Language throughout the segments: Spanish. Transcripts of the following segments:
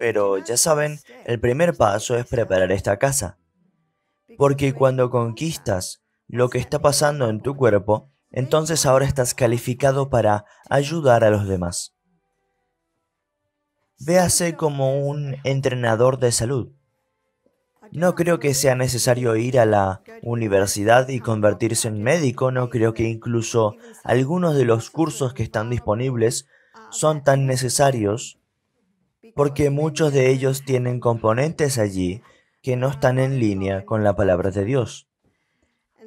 Pero ya saben, el primer paso es preparar esta casa. Porque cuando conquistas lo que está pasando en tu cuerpo, entonces ahora estás calificado para ayudar a los demás. Véase como un entrenador de salud. No creo que sea necesario ir a la universidad y convertirse en médico, no creo que incluso algunos de los cursos que están disponibles son tan necesarios porque muchos de ellos tienen componentes allí que no están en línea con la palabra de Dios.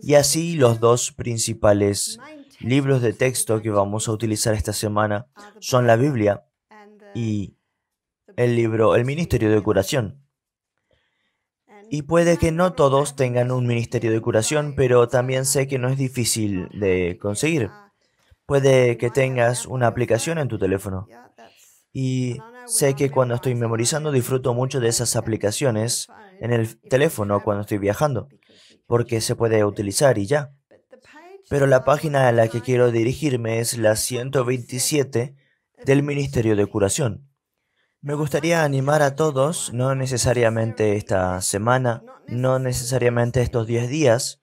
Y así los dos principales libros de texto que vamos a utilizar esta semana son la Biblia y el libro El Ministerio de Curación. Y puede que no todos tengan un ministerio de curación, pero también sé que no es difícil de conseguir. Puede que tengas una aplicación en tu teléfono. Y Sé que cuando estoy memorizando disfruto mucho de esas aplicaciones en el teléfono cuando estoy viajando, porque se puede utilizar y ya. Pero la página a la que quiero dirigirme es la 127 del Ministerio de Curación. Me gustaría animar a todos, no necesariamente esta semana, no necesariamente estos 10 días,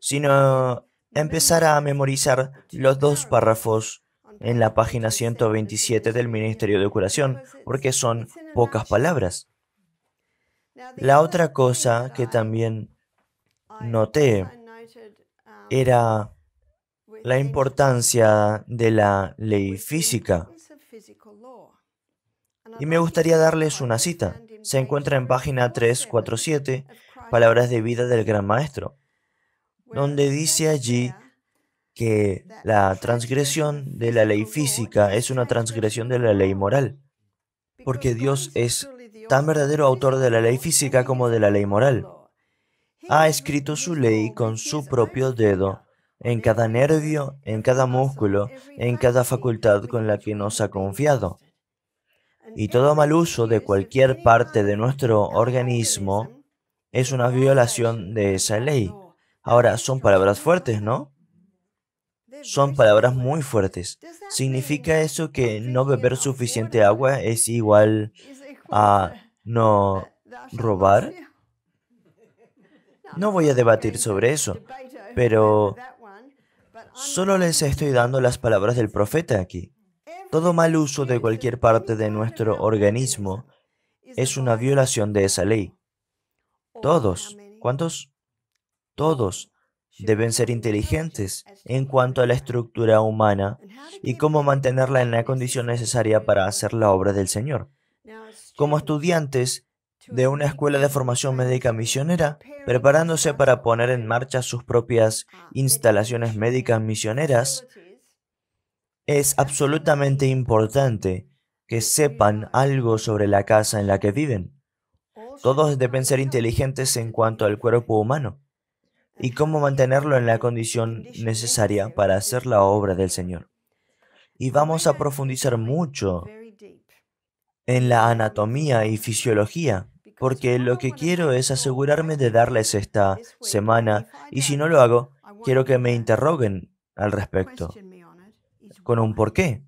sino empezar a memorizar los dos párrafos en la página 127 del Ministerio de Curación, porque son pocas palabras. La otra cosa que también noté era la importancia de la ley física. Y me gustaría darles una cita. Se encuentra en página 347, Palabras de Vida del Gran Maestro, donde dice allí que la transgresión de la ley física es una transgresión de la ley moral, porque Dios es tan verdadero autor de la ley física como de la ley moral. Ha escrito su ley con su propio dedo en cada nervio, en cada músculo, en cada facultad con la que nos ha confiado. Y todo mal uso de cualquier parte de nuestro organismo es una violación de esa ley. Ahora, son palabras fuertes, ¿no? Son palabras muy fuertes. ¿Significa eso que no beber suficiente agua es igual a no robar? No voy a debatir sobre eso, pero solo les estoy dando las palabras del profeta aquí. Todo mal uso de cualquier parte de nuestro organismo es una violación de esa ley. Todos, ¿cuántos? Todos Deben ser inteligentes en cuanto a la estructura humana y cómo mantenerla en la condición necesaria para hacer la obra del Señor. Como estudiantes de una escuela de formación médica misionera, preparándose para poner en marcha sus propias instalaciones médicas misioneras, es absolutamente importante que sepan algo sobre la casa en la que viven. Todos deben ser inteligentes en cuanto al cuerpo humano y cómo mantenerlo en la condición necesaria para hacer la obra del Señor. Y vamos a profundizar mucho en la anatomía y fisiología, porque lo que quiero es asegurarme de darles esta semana, y si no lo hago, quiero que me interroguen al respecto, con un porqué.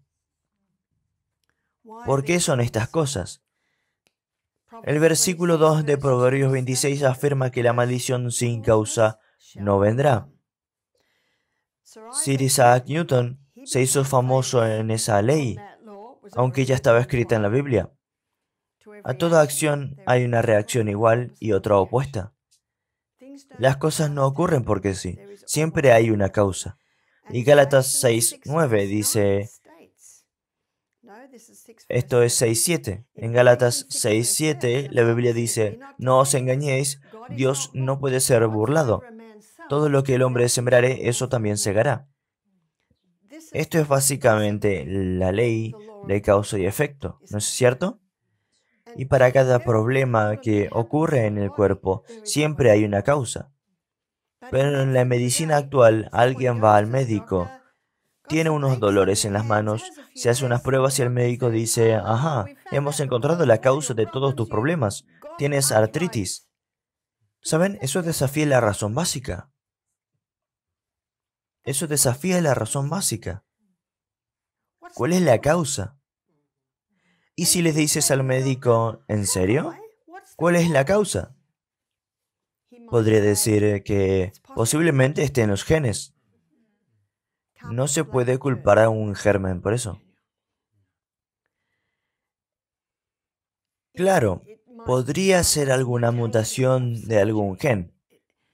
¿Por qué son estas cosas? El versículo 2 de Proverbios 26 afirma que la maldición sin causa no vendrá. Sir Isaac Newton se hizo famoso en esa ley, aunque ya estaba escrita en la Biblia. A toda acción hay una reacción igual y otra opuesta. Las cosas no ocurren porque sí, siempre hay una causa. Y Gálatas 6.9 dice, esto es 6.7. En Gálatas 6.7 la Biblia dice, no os engañéis, Dios no puede ser burlado todo lo que el hombre sembrare, eso también segará. Esto es básicamente la ley de causa y efecto, ¿no es cierto? Y para cada problema que ocurre en el cuerpo, siempre hay una causa. Pero en la medicina actual, alguien va al médico, tiene unos dolores en las manos, se hace unas pruebas y el médico dice, ajá, hemos encontrado la causa de todos tus problemas, tienes artritis. ¿Saben? Eso desafía la razón básica. Eso desafía la razón básica. ¿Cuál es la causa? ¿Y si le dices al médico, ¿en serio? ¿Cuál es la causa? Podría decir que posiblemente esté en los genes. No se puede culpar a un germen por eso. Claro, podría ser alguna mutación de algún gen.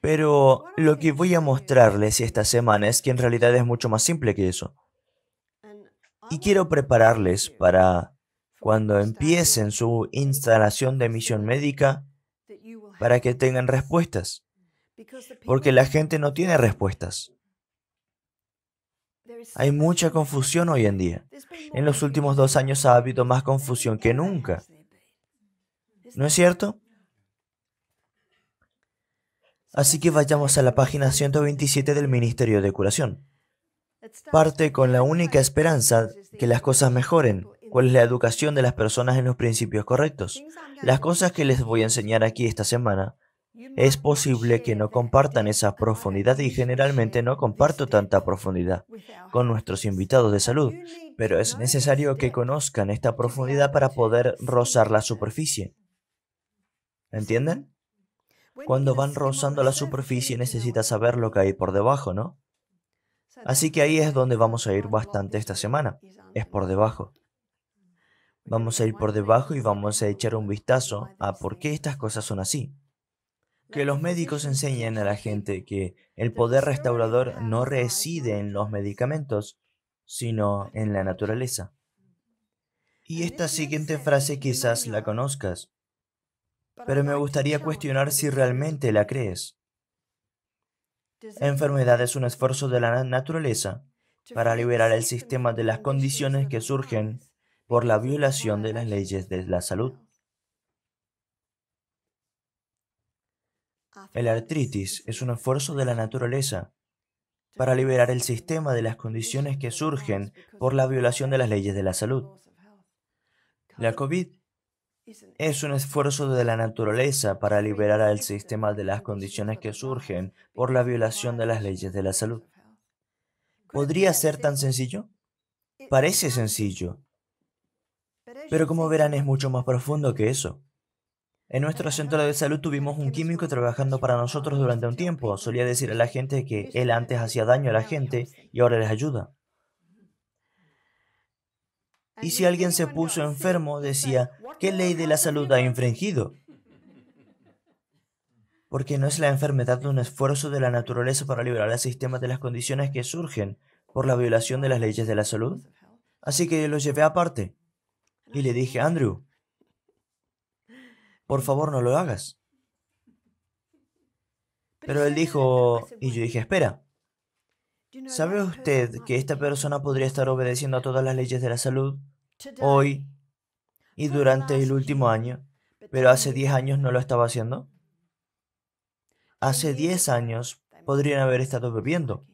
Pero lo que voy a mostrarles esta semana es que en realidad es mucho más simple que eso. Ah, y quiero prepararles para cuando empiecen su instalación de misión médica, para que tengan respuestas. Porque la gente no tiene respuestas. Hay mucha confusión hoy en día. En los últimos dos años ha habido más confusión que nunca. ¿No es cierto? Así que vayamos a la página 127 del Ministerio de Curación. Parte con la única esperanza que las cosas mejoren. ¿Cuál es la educación de las personas en los principios correctos? Las cosas que les voy a enseñar aquí esta semana es posible que no compartan esa profundidad y generalmente no comparto tanta profundidad con nuestros invitados de salud, pero es necesario que conozcan esta profundidad para poder rozar la superficie. ¿Entienden? Cuando van rozando la superficie necesitas saber lo que hay por debajo, ¿no? Así que ahí es donde vamos a ir bastante esta semana. Es por debajo. Vamos a ir por debajo y vamos a echar un vistazo a por qué estas cosas son así. Que los médicos enseñen a la gente que el poder restaurador no reside en los medicamentos, sino en la naturaleza. Y esta siguiente frase quizás la conozcas pero me gustaría cuestionar si realmente la crees. Enfermedad es un esfuerzo de la naturaleza para liberar el sistema de las condiciones que surgen por la violación de las leyes de la salud. El artritis es un esfuerzo de la naturaleza para liberar el sistema de las condiciones que surgen por la violación de las leyes de la salud. La COVID es un esfuerzo de la naturaleza para liberar al sistema de las condiciones que surgen por la violación de las leyes de la salud. ¿Podría ser tan sencillo? Parece sencillo, pero como verán es mucho más profundo que eso. En nuestro centro de salud tuvimos un químico trabajando para nosotros durante un tiempo. Solía decir a la gente que él antes hacía daño a la gente y ahora les ayuda. Y si alguien se puso enfermo, decía, ¿qué ley de la salud ha infringido? Porque no es la enfermedad un esfuerzo de la naturaleza para liberar al sistema de las condiciones que surgen por la violación de las leyes de la salud. Así que lo llevé aparte y le dije, Andrew, por favor no lo hagas. Pero él dijo, y yo dije, espera, ¿Sabe usted que esta persona podría estar obedeciendo a todas las leyes de la salud hoy y durante el último año, pero hace 10 años no lo estaba haciendo? Hace 10 años podrían haber estado bebiendo,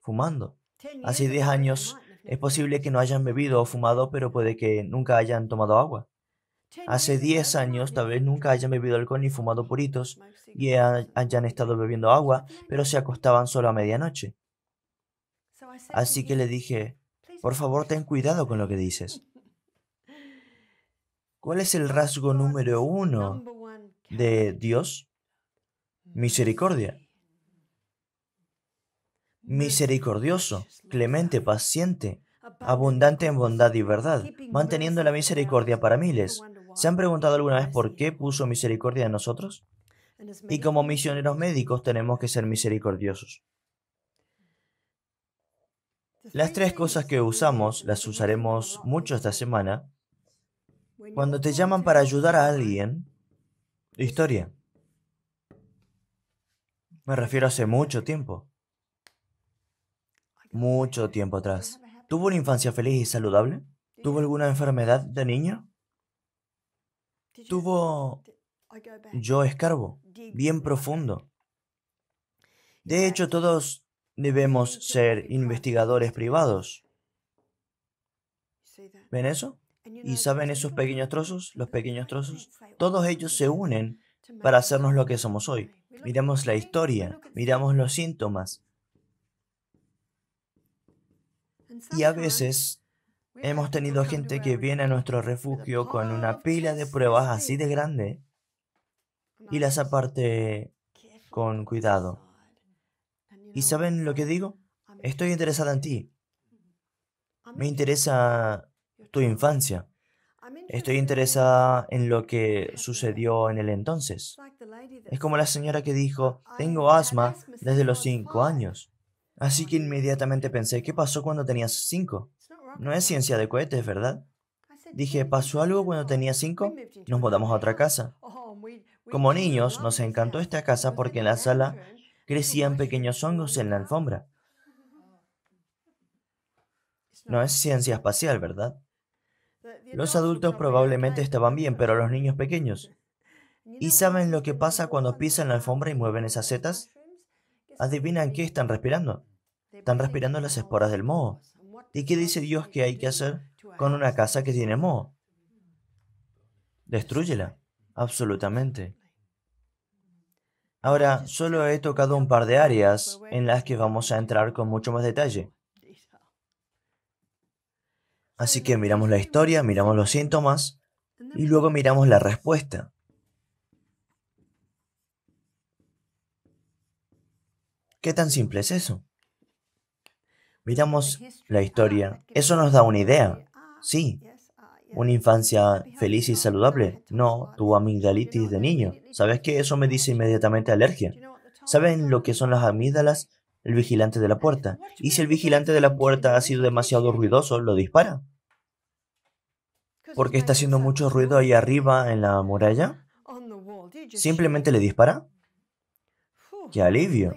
fumando. Hace 10 años es posible que no hayan bebido o fumado, pero puede que nunca hayan tomado agua. Hace 10 años tal vez nunca hayan bebido alcohol ni fumado puritos y hayan estado bebiendo agua, pero se acostaban solo a medianoche. Así que le dije, por favor, ten cuidado con lo que dices. ¿Cuál es el rasgo número uno de Dios? Mm. Misericordia. Misericordioso, clemente, paciente, abundante en bondad y verdad, manteniendo la misericordia para miles. ¿Se han preguntado alguna vez por qué puso misericordia en nosotros? Y como misioneros médicos tenemos que ser misericordiosos. Las tres cosas que usamos las usaremos mucho esta semana. Cuando te llaman para ayudar a alguien, historia. Me refiero a hace mucho tiempo. Mucho tiempo atrás. ¿Tuvo una infancia feliz y saludable? ¿Tuvo alguna enfermedad de niño? ¿Tuvo... Yo escarbo, bien profundo. De hecho, todos debemos ser investigadores privados. ¿Ven eso? ¿Y saben esos pequeños trozos? Los pequeños trozos. Todos ellos se unen para hacernos lo que somos hoy. Miramos la historia, miramos los síntomas. Y a veces hemos tenido gente que viene a nuestro refugio con una pila de pruebas así de grande y las aparte con cuidado. ¿Y saben lo que digo? Estoy interesada en ti. Me interesa tu infancia. Estoy interesada en lo que sucedió en el entonces. Es como la señora que dijo, tengo asma desde los cinco años. Así que inmediatamente pensé, ¿qué pasó cuando tenías cinco? No es ciencia de cohetes, ¿verdad? Dije, ¿pasó algo cuando tenía cinco? Nos mudamos a otra casa. Oh, como niños, nos encantó esta casa porque en la sala crecían pequeños hongos en la alfombra. No es ciencia espacial, ¿verdad? Los adultos probablemente estaban bien, pero los niños pequeños. ¿Y saben lo que pasa cuando pisan la alfombra y mueven esas setas? Adivinan qué están respirando. Están respirando las esporas del moho. ¿Y qué dice Dios que hay que hacer con una casa que tiene moho? Destrúyela. Absolutamente. Ahora, solo he tocado un par de áreas en las que vamos a entrar con mucho más detalle. Así que miramos la historia, miramos los síntomas y luego miramos la respuesta. ¿Qué tan simple es eso? Miramos la historia. Eso nos da una idea. Sí, una infancia feliz y saludable. No, tu amigdalitis de niño. ¿Sabes qué? Eso me dice inmediatamente alergia. ¿Saben lo que son las amígdalas? El vigilante de la puerta. Y si el vigilante de la puerta ha sido demasiado ruidoso, lo dispara. Porque está haciendo mucho ruido ahí arriba en la muralla. Simplemente le dispara. ¡Qué alivio!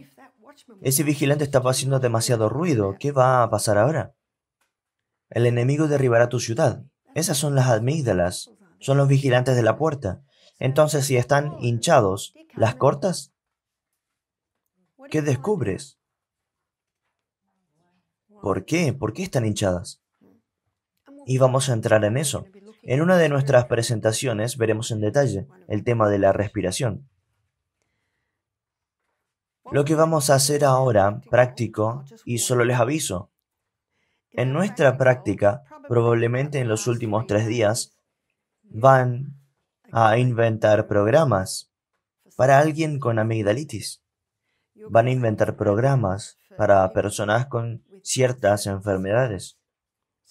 Ese vigilante estaba haciendo demasiado ruido. ¿Qué va a pasar ahora? El enemigo derribará tu ciudad. Esas son las amígdalas, son los vigilantes de la puerta. Entonces, si están hinchados, ¿las cortas? ¿Qué descubres? ¿Por qué? ¿Por qué están hinchadas? Y vamos a entrar en eso. En una de nuestras presentaciones veremos en detalle el tema de la respiración. Lo que vamos a hacer ahora, práctico, y solo les aviso, en nuestra práctica probablemente en los últimos tres días, van a inventar programas para alguien con amigdalitis. Van a inventar programas para personas con ciertas enfermedades.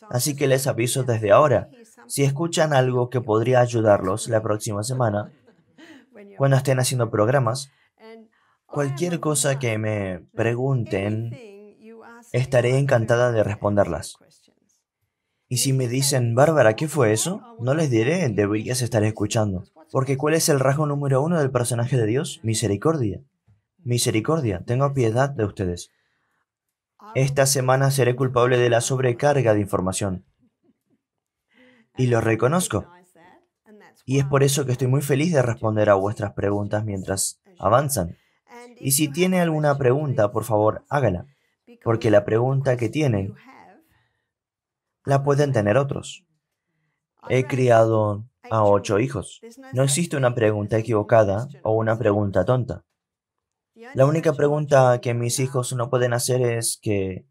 Así que les aviso desde ahora, si escuchan algo que podría ayudarlos la próxima semana, cuando estén haciendo programas, cualquier cosa que me pregunten, estaré encantada de responderlas. Y si me dicen, Bárbara, ¿qué fue eso? No les diré, deberías estar escuchando. Porque ¿cuál es el rasgo número uno del personaje de Dios? Misericordia. Misericordia, tengo piedad de ustedes. Esta semana seré culpable de la sobrecarga de información. Y lo reconozco. Y es por eso que estoy muy feliz de responder a vuestras preguntas mientras avanzan. Y si tiene alguna pregunta, por favor, hágala. Porque la pregunta que tienen la pueden tener otros. He criado a ocho hijos. No existe una pregunta equivocada o una pregunta tonta. La única pregunta que mis hijos no pueden hacer es que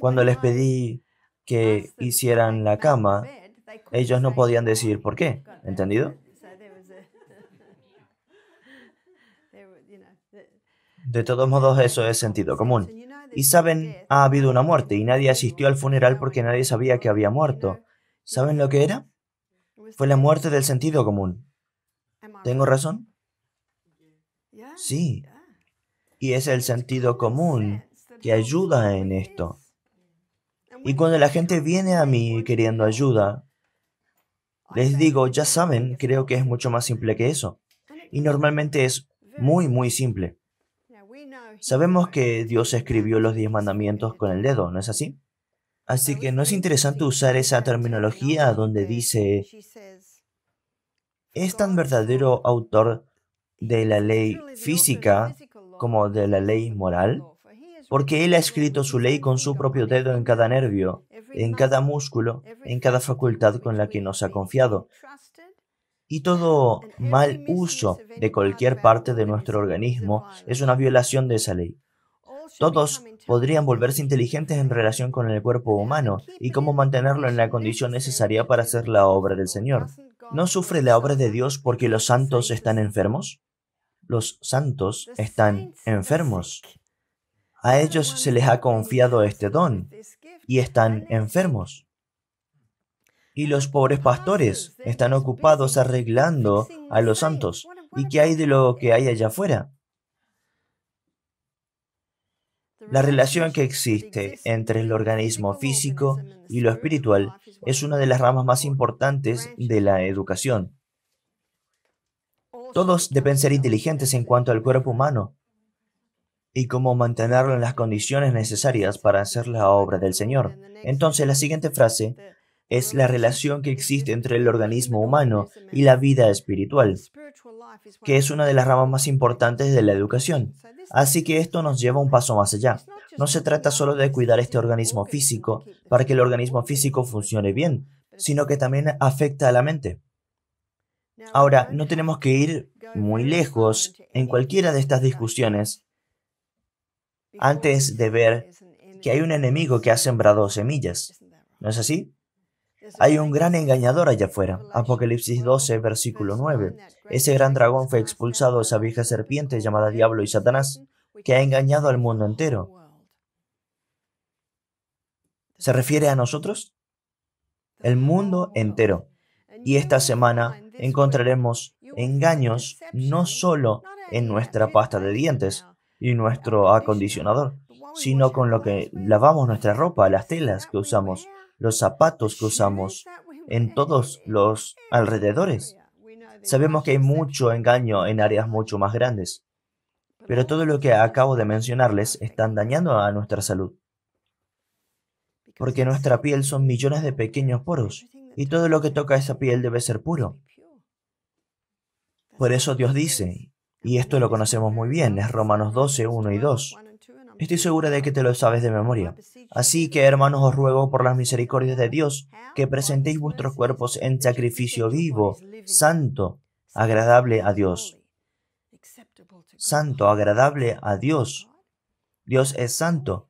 cuando les pedí que hicieran la cama, ellos no podían decir por qué, ¿entendido? De todos modos, eso es sentido común y saben, ha habido una muerte y nadie asistió al funeral porque nadie sabía que había muerto. ¿Saben lo que era? Fue la muerte del sentido común. ¿Tengo razón? Sí. Y es el sentido común que ayuda en esto. Y cuando la gente viene a mí queriendo ayuda, les digo, ya saben, creo que es mucho más simple que eso. Y normalmente es muy, muy simple. Sabemos que Dios escribió los diez mandamientos con el dedo, ¿no es así? Así que no es interesante usar esa terminología donde dice, es tan verdadero autor de la ley física como de la ley moral, porque él ha escrito su ley con su propio dedo en cada nervio, en cada músculo, en cada facultad con la que nos ha confiado y todo mal uso de cualquier parte de nuestro organismo es una violación de esa ley. Todos podrían volverse inteligentes en relación con el cuerpo humano y cómo mantenerlo en la condición necesaria para hacer la obra del Señor. ¿No sufre la obra de Dios porque los santos están enfermos? Los santos están enfermos. A ellos se les ha confiado este don y están enfermos y los pobres pastores están ocupados arreglando a los santos. ¿Y qué hay de lo que hay allá afuera? La relación que existe entre el organismo físico y lo espiritual es una de las ramas más importantes de la educación. Todos deben ser inteligentes en cuanto al cuerpo humano y cómo mantenerlo en las condiciones necesarias para hacer la obra del Señor. Entonces la siguiente frase es la relación que existe entre el organismo humano y la vida espiritual, que es una de las ramas más importantes de la educación. Así que esto nos lleva un paso más allá. No se trata solo de cuidar este organismo físico para que el organismo físico funcione bien, sino que también afecta a la mente. Ahora, no tenemos que ir muy lejos en cualquiera de estas discusiones antes de ver que hay un enemigo que ha sembrado semillas. ¿No es así? Hay un gran engañador allá afuera. Apocalipsis 12, versículo 9. Ese gran dragón fue expulsado, esa vieja serpiente llamada Diablo y Satanás, que ha engañado al mundo entero. ¿Se refiere a nosotros? El mundo entero. Y esta semana encontraremos engaños no solo en nuestra pasta de dientes y nuestro acondicionador, sino con lo que lavamos nuestra ropa, las telas que usamos, los zapatos que usamos en todos los alrededores. Sabemos que hay mucho engaño en áreas mucho más grandes, pero todo lo que acabo de mencionarles están dañando a nuestra salud. Porque nuestra piel son millones de pequeños poros y todo lo que toca esa piel debe ser puro. Por eso Dios dice, y esto lo conocemos muy bien, es Romanos 12, 1 y 2. Estoy segura de que te lo sabes de memoria. Así que, hermanos, os ruego por las misericordias de Dios que presentéis vuestros cuerpos en sacrificio vivo, santo, agradable a Dios. Santo, agradable a Dios. Dios es santo.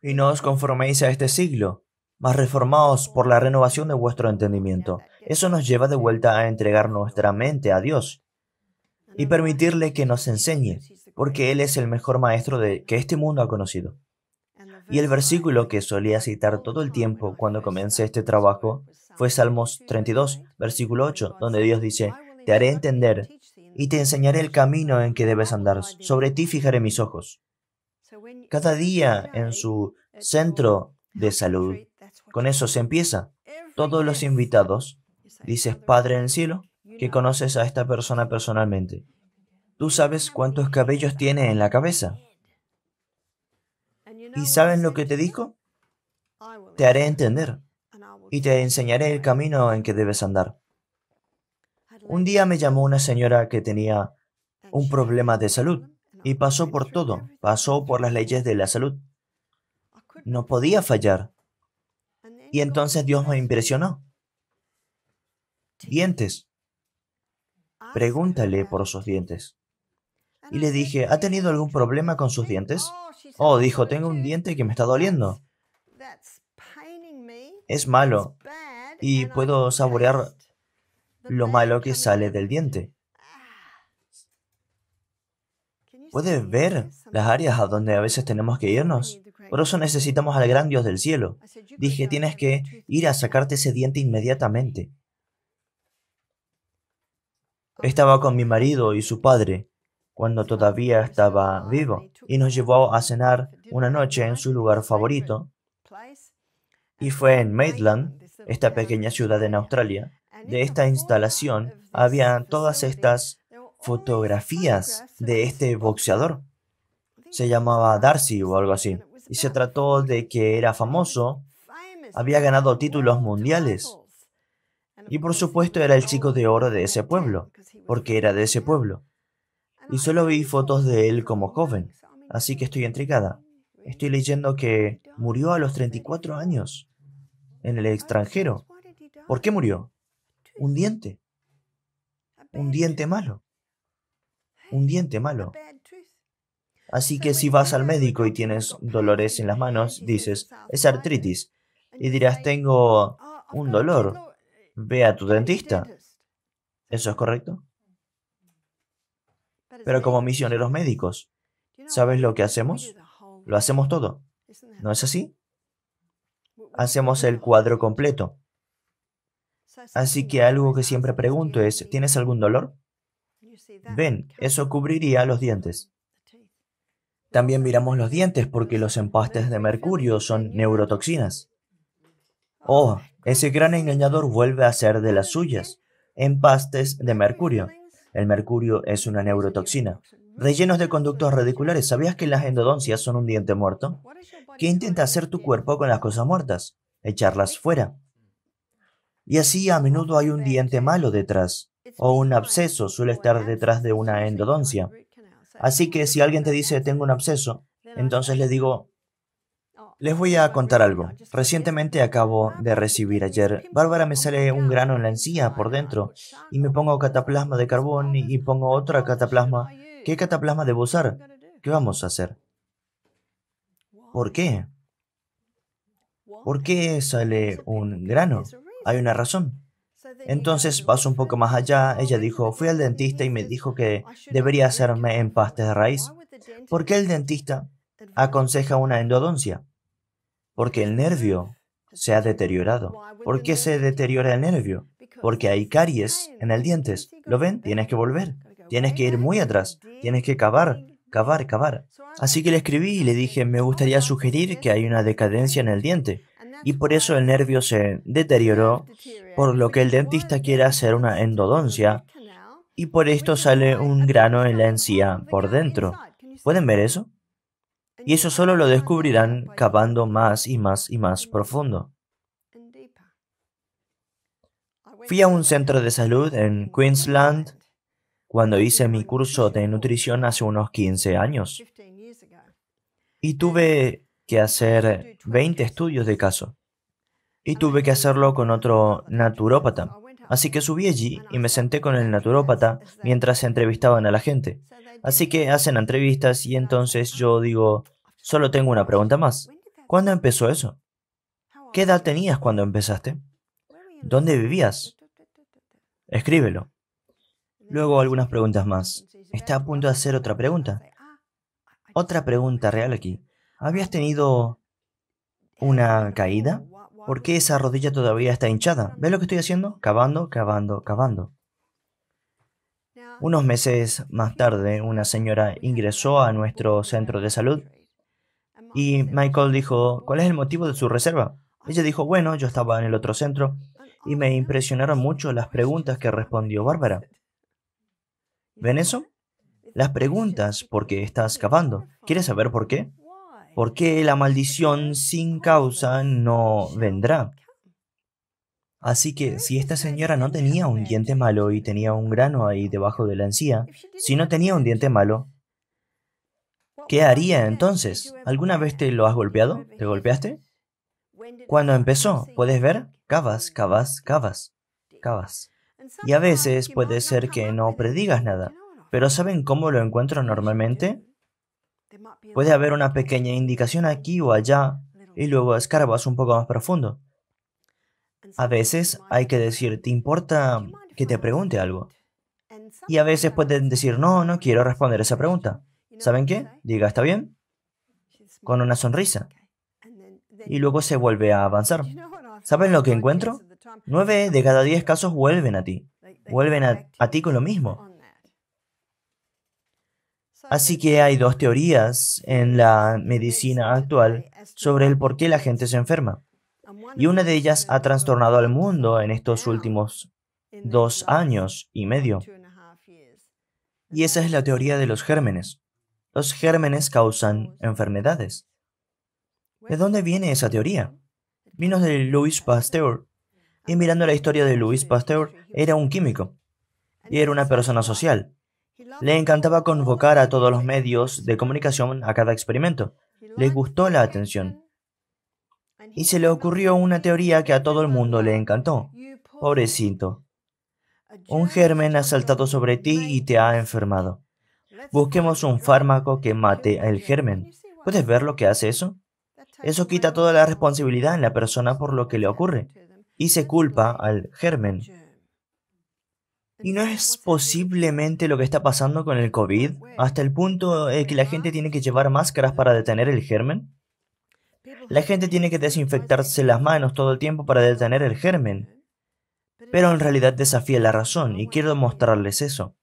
Y no os conforméis a este siglo, mas reformaos por la renovación de vuestro entendimiento. Eso nos lleva de vuelta a entregar nuestra mente a Dios y permitirle que nos enseñe porque Él es el mejor maestro que este mundo ha conocido. Y el versículo que solía citar todo el tiempo cuando comencé este trabajo fue Salmos 32, versículo 8, donde Dios dice, Te haré entender y te enseñaré el camino en que debes andar, sobre ti fijaré mis ojos. Cada día en su centro de salud, con eso se empieza. Todos los invitados, dices, Padre en el cielo, que conoces a esta persona personalmente. Tú sabes cuántos cabellos tiene en la cabeza. ¿Y saben lo que te dijo? Te haré entender y te enseñaré el camino en que debes andar. Un día me llamó una señora que tenía un problema de salud y pasó por todo, pasó por las leyes de la salud. No podía fallar. Y entonces Dios me impresionó. Dientes. Pregúntale por sus dientes y ah, le dije, ¿ha tenido algún problema con sus oh, dientes? Oh, dijo, tengo un diente que me está doliendo. Es malo y puedo saborear lo malo que sale del diente. Ah. ¿Puedes ver las áreas a donde a veces tenemos que irnos? Por eso necesitamos al gran Dios del cielo. Dije, tienes que ir a sacarte ese diente inmediatamente. Oh, Estaba con mi marido y su padre cuando todavía estaba vivo, y nos llevó a cenar una noche en su lugar favorito, y fue en Maitland, esta pequeña ciudad en Australia. De esta instalación había todas estas fotografías de este boxeador. Se llamaba Darcy o algo así. Y se trató de que era famoso, había ganado títulos mundiales. Y por supuesto era el chico de oro de ese pueblo, porque era de ese pueblo y ah, solo vi fotos de él como joven, así que estoy intrigada. Estoy leyendo que murió a los 34 años, en el extranjero. ¿Por qué murió? Un diente. Un diente malo. Un diente malo. Así que si vas al médico y tienes dolores en las manos, dices, es artritis. Y dirás, tengo un dolor. Ve a tu dentista. ¿Eso es correcto? Pero como misioneros médicos, ¿sabes lo que hacemos? Lo hacemos todo. ¿No es así? Hacemos el cuadro completo. Así que algo que siempre pregunto es, ¿tienes algún dolor? Ven, eso cubriría los dientes. También miramos los dientes porque los empastes de mercurio son neurotoxinas. Oh, ese gran engañador vuelve a ser de las suyas, empastes de mercurio. El mercurio es una neurotoxina. Rellenos de conductos radiculares. ¿Sabías que las endodoncias son un diente muerto? ¿Qué intenta hacer tu cuerpo con las cosas muertas? Echarlas fuera. Y así a menudo hay un diente malo detrás, o un absceso suele estar detrás de una endodoncia. Así que si alguien te dice tengo un absceso, entonces le digo, les voy a contar algo. Recientemente acabo de recibir ayer. Bárbara me sale un grano en la encía por dentro y me pongo cataplasma de carbón y pongo otra cataplasma. ¿Qué cataplasma debo usar? ¿Qué vamos a hacer? ¿Por qué? ¿Por qué sale un grano? Hay una razón. Entonces paso un poco más allá. Ella dijo, fui al dentista y me dijo que debería hacerme empastes de raíz. ¿Por qué el dentista aconseja una endodoncia? porque el nervio se ha deteriorado. ¿Por qué se deteriora el nervio? Porque hay caries en el diente. ¿Lo ven? Tienes que volver. Tienes que ir muy atrás. Tienes que cavar, cavar, cavar. Así que le escribí y le dije, me gustaría sugerir que hay una decadencia en el diente. Y por eso el nervio se deterioró, por lo que el dentista quiere hacer una endodoncia. Y por esto sale un grano en la encía por dentro. ¿Pueden ver eso? Y eso solo lo descubrirán cavando más y más y más profundo. Fui a un centro de salud en Queensland cuando hice mi curso de nutrición hace unos 15 años. Y tuve que hacer 20 estudios de caso. Y tuve que hacerlo con otro naturópata. Así que subí allí y me senté con el naturópata mientras entrevistaban a la gente. Así que hacen entrevistas y entonces yo digo, Solo tengo una pregunta más. ¿Cuándo empezó eso? ¿Qué edad tenías cuando empezaste? ¿Dónde vivías? Escríbelo. Luego algunas preguntas más. Está a punto de hacer otra pregunta. Ah, otra pregunta real aquí. ¿Habías tenido una caída? ¿Por qué esa rodilla todavía está hinchada? ¿Ves lo que estoy haciendo? Cavando, cavando, cavando. Unos meses más tarde, una señora ingresó a nuestro centro de salud y Michael dijo, ¿cuál es el motivo de su reserva? Ella dijo, bueno, yo estaba en el otro centro y me impresionaron mucho las preguntas que respondió Bárbara. ¿Ven eso? Las preguntas ¿por qué está escapando? ¿Quieres saber por qué? ¿Por qué la maldición sin causa no vendrá? Así que si esta señora no tenía un diente malo y tenía un grano ahí debajo de la encía, si no tenía un diente malo, ¿Qué haría entonces? ¿Alguna vez te lo has golpeado? ¿Te golpeaste? Cuando empezó, puedes ver, cavas, cavas, cavas, cavas. Y a veces puede ser que no predigas nada. Pero ¿saben cómo lo encuentro normalmente? Puede haber una pequeña indicación aquí o allá y luego escarbas un poco más profundo. A veces hay que decir, ¿te importa que te pregunte algo? Y a veces pueden decir, no, no quiero responder esa pregunta. ¿Saben qué? Diga, ¿está bien? Con una sonrisa. Y luego se vuelve a avanzar. ¿Saben lo que encuentro? Nueve de cada diez casos vuelven a ti. Vuelven a ti con lo mismo. Así que hay dos teorías en la medicina actual sobre el por qué la gente se enferma. Y una de ellas ha trastornado al mundo en estos últimos dos años y medio. Y esa es la teoría de los gérmenes. Los gérmenes causan enfermedades. ¿De dónde viene esa teoría? Vino de Louis Pasteur. Y mirando la historia de Louis Pasteur, era un químico y era una persona social. Le encantaba convocar a todos los medios de comunicación a cada experimento. Le gustó la atención. Y se le ocurrió una teoría que a todo el mundo le encantó. Pobrecito. Un germen ha saltado sobre ti y te ha enfermado. Busquemos un fármaco que mate el germen. ¿Puedes ver lo que hace eso? Eso quita toda la responsabilidad en la persona por lo que le ocurre y se culpa al germen. Y no es posiblemente lo que está pasando con el COVID, hasta el punto de que la gente tiene que llevar máscaras para detener el germen. La gente tiene que desinfectarse las manos todo el tiempo para detener el germen. Pero en realidad desafía la razón y quiero mostrarles eso.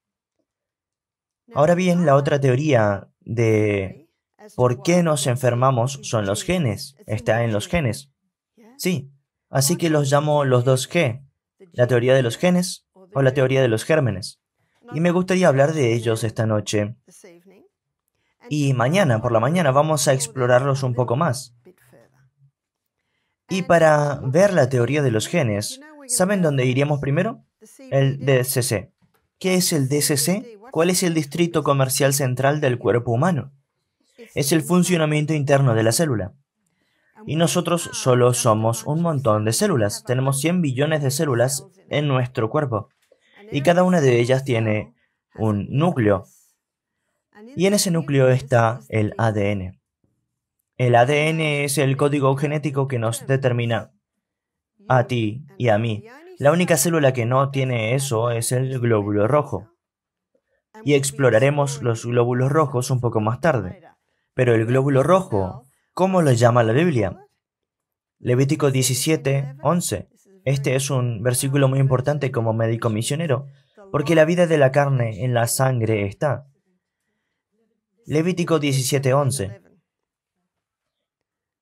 Ahora bien, la otra teoría de por qué nos enfermamos son los genes. Está en los genes. Sí. Así que los llamo los dos G. La teoría de los genes o la teoría de los gérmenes. Y me gustaría hablar de ellos esta noche. Y mañana, por la mañana, vamos a explorarlos un poco más. Y para ver la teoría de los genes, ¿saben dónde iríamos primero? El DCC. ¿Qué es el DCC? ¿Cuál es el distrito comercial central del cuerpo humano? Es el funcionamiento interno de la célula. Y nosotros solo somos un montón de células. Tenemos 100 billones de células en nuestro cuerpo. Y cada una de ellas tiene un núcleo. Y en ese núcleo está el ADN. El ADN es el código genético que nos determina a ti y a mí. La única célula que no tiene eso es el glóbulo rojo y exploraremos los glóbulos rojos un poco más tarde. Pero el glóbulo rojo, ¿cómo lo llama la Biblia? Levítico 17, 11. Este es un versículo muy importante como médico misionero, porque la vida de la carne en la sangre está. Levítico 17, 11.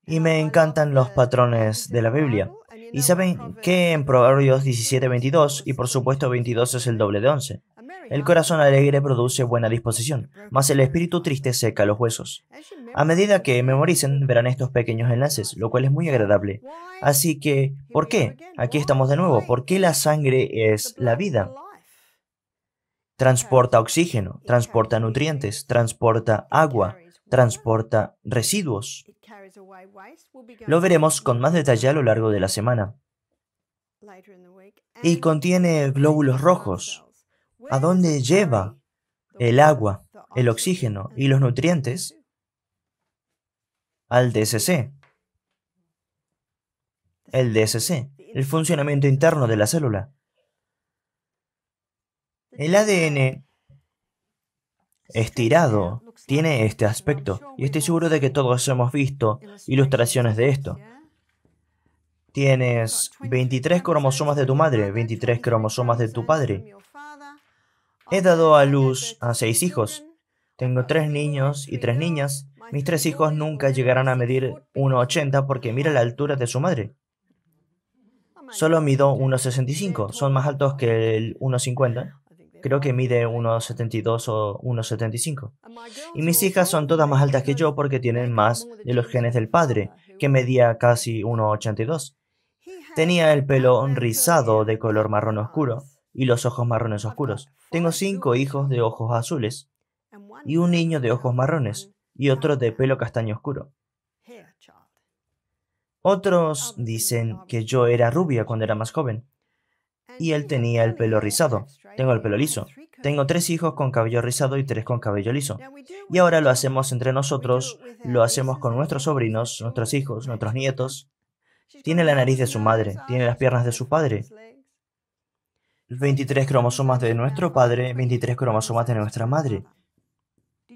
Y me encantan los patrones de la Biblia. Y saben que en Proverbios 17, 22, y por supuesto 22 es el doble de 11. El corazón alegre produce buena disposición, mas el espíritu triste seca los huesos. A medida que memoricen, verán estos pequeños enlaces, lo cual es muy agradable. Así que, ¿por qué? Aquí estamos de nuevo. ¿Por qué la sangre es la vida? Transporta oxígeno, transporta nutrientes, transporta agua, transporta residuos. Lo veremos con más detalle a lo largo de la semana. Y contiene glóbulos rojos, a dónde lleva el agua, el oxígeno y los nutrientes al DSC. El DSC, el funcionamiento interno de la célula. El ADN estirado tiene este aspecto, y estoy seguro de que todos hemos visto ilustraciones de esto. Tienes 23 cromosomas de tu madre, 23 cromosomas de tu padre, He dado a luz a seis hijos. Tengo tres niños y tres niñas. Mis tres hijos nunca llegarán a medir 1,80 porque mira la altura de su madre. Solo mido 1,65. Son más altos que el 1,50. Creo que mide 1,72 o 1,75. Y mis hijas son todas más altas que yo porque tienen más de los genes del padre, que medía casi 1,82. Tenía el pelo rizado de color marrón oscuro y los ojos marrones oscuros. Tengo cinco hijos de ojos azules y un niño de ojos marrones y otro de pelo castaño oscuro. Otros dicen que yo era rubia cuando era más joven y él tenía el pelo rizado. Tengo el pelo liso. Tengo tres hijos con cabello rizado y tres con cabello liso. Y ahora lo hacemos entre nosotros, lo hacemos con nuestros sobrinos, nuestros hijos, nuestros nietos. Tiene la nariz de su madre, tiene las piernas de su padre, 23 cromosomas de nuestro padre, 23 cromosomas de nuestra madre.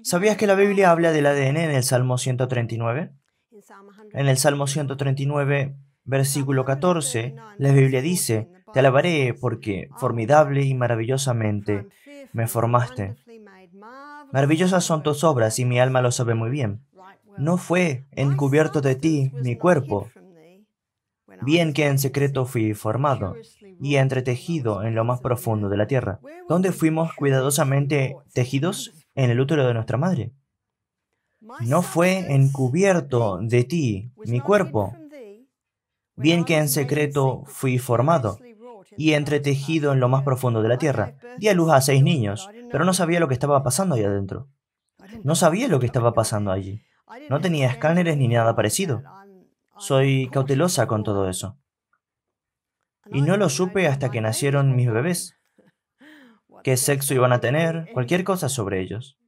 ¿Sabías que la Biblia habla del ADN en el Salmo 139? En el Salmo 139, versículo 14, la Biblia dice, Te alabaré porque formidable y maravillosamente me formaste. Maravillosas son tus obras y mi alma lo sabe muy bien. No fue encubierto de ti mi cuerpo, bien que en secreto fui formado y entretejido en lo más profundo de la tierra, donde fuimos cuidadosamente tejidos en el útero de nuestra madre. No fue encubierto de ti mi cuerpo, bien que en secreto fui formado y entretejido en lo más profundo de la tierra. Di a luz a seis niños, pero no sabía lo que estaba pasando ahí adentro. No sabía lo que estaba pasando allí. No tenía escáneres ni nada parecido. Soy cautelosa con todo eso. Y no lo supe hasta que nacieron mis bebés. Qué sexo iban a tener, cualquier cosa sobre ellos.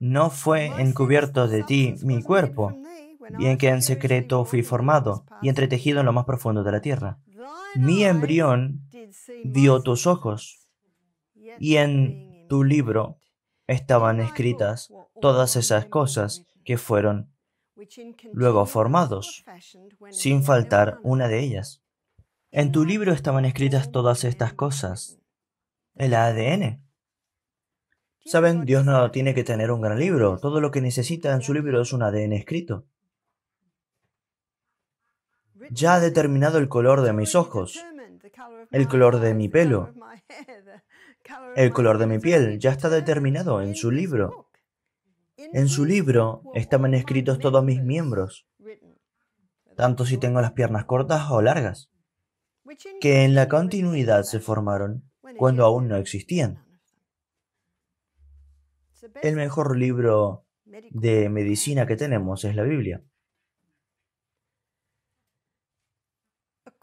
No fue encubierto de ti mi cuerpo, bien que en secreto fui formado y entretejido en lo más profundo de la tierra. Mi embrión vio tus ojos, y en tu libro estaban escritas todas esas cosas que fueron luego formados, sin faltar una de ellas. En tu libro estaban escritas todas estas cosas. El ADN. Saben, Dios no tiene que tener un gran libro. Todo lo que necesita en su libro es un ADN escrito. Ya ha determinado el color de mis ojos, el color de mi pelo, el color de mi piel. Ya está determinado en su libro. En su libro estaban escritos todos mis miembros, tanto si tengo las piernas cortas o largas que en la continuidad se formaron cuando aún no existían. El mejor libro de medicina que tenemos es la Biblia.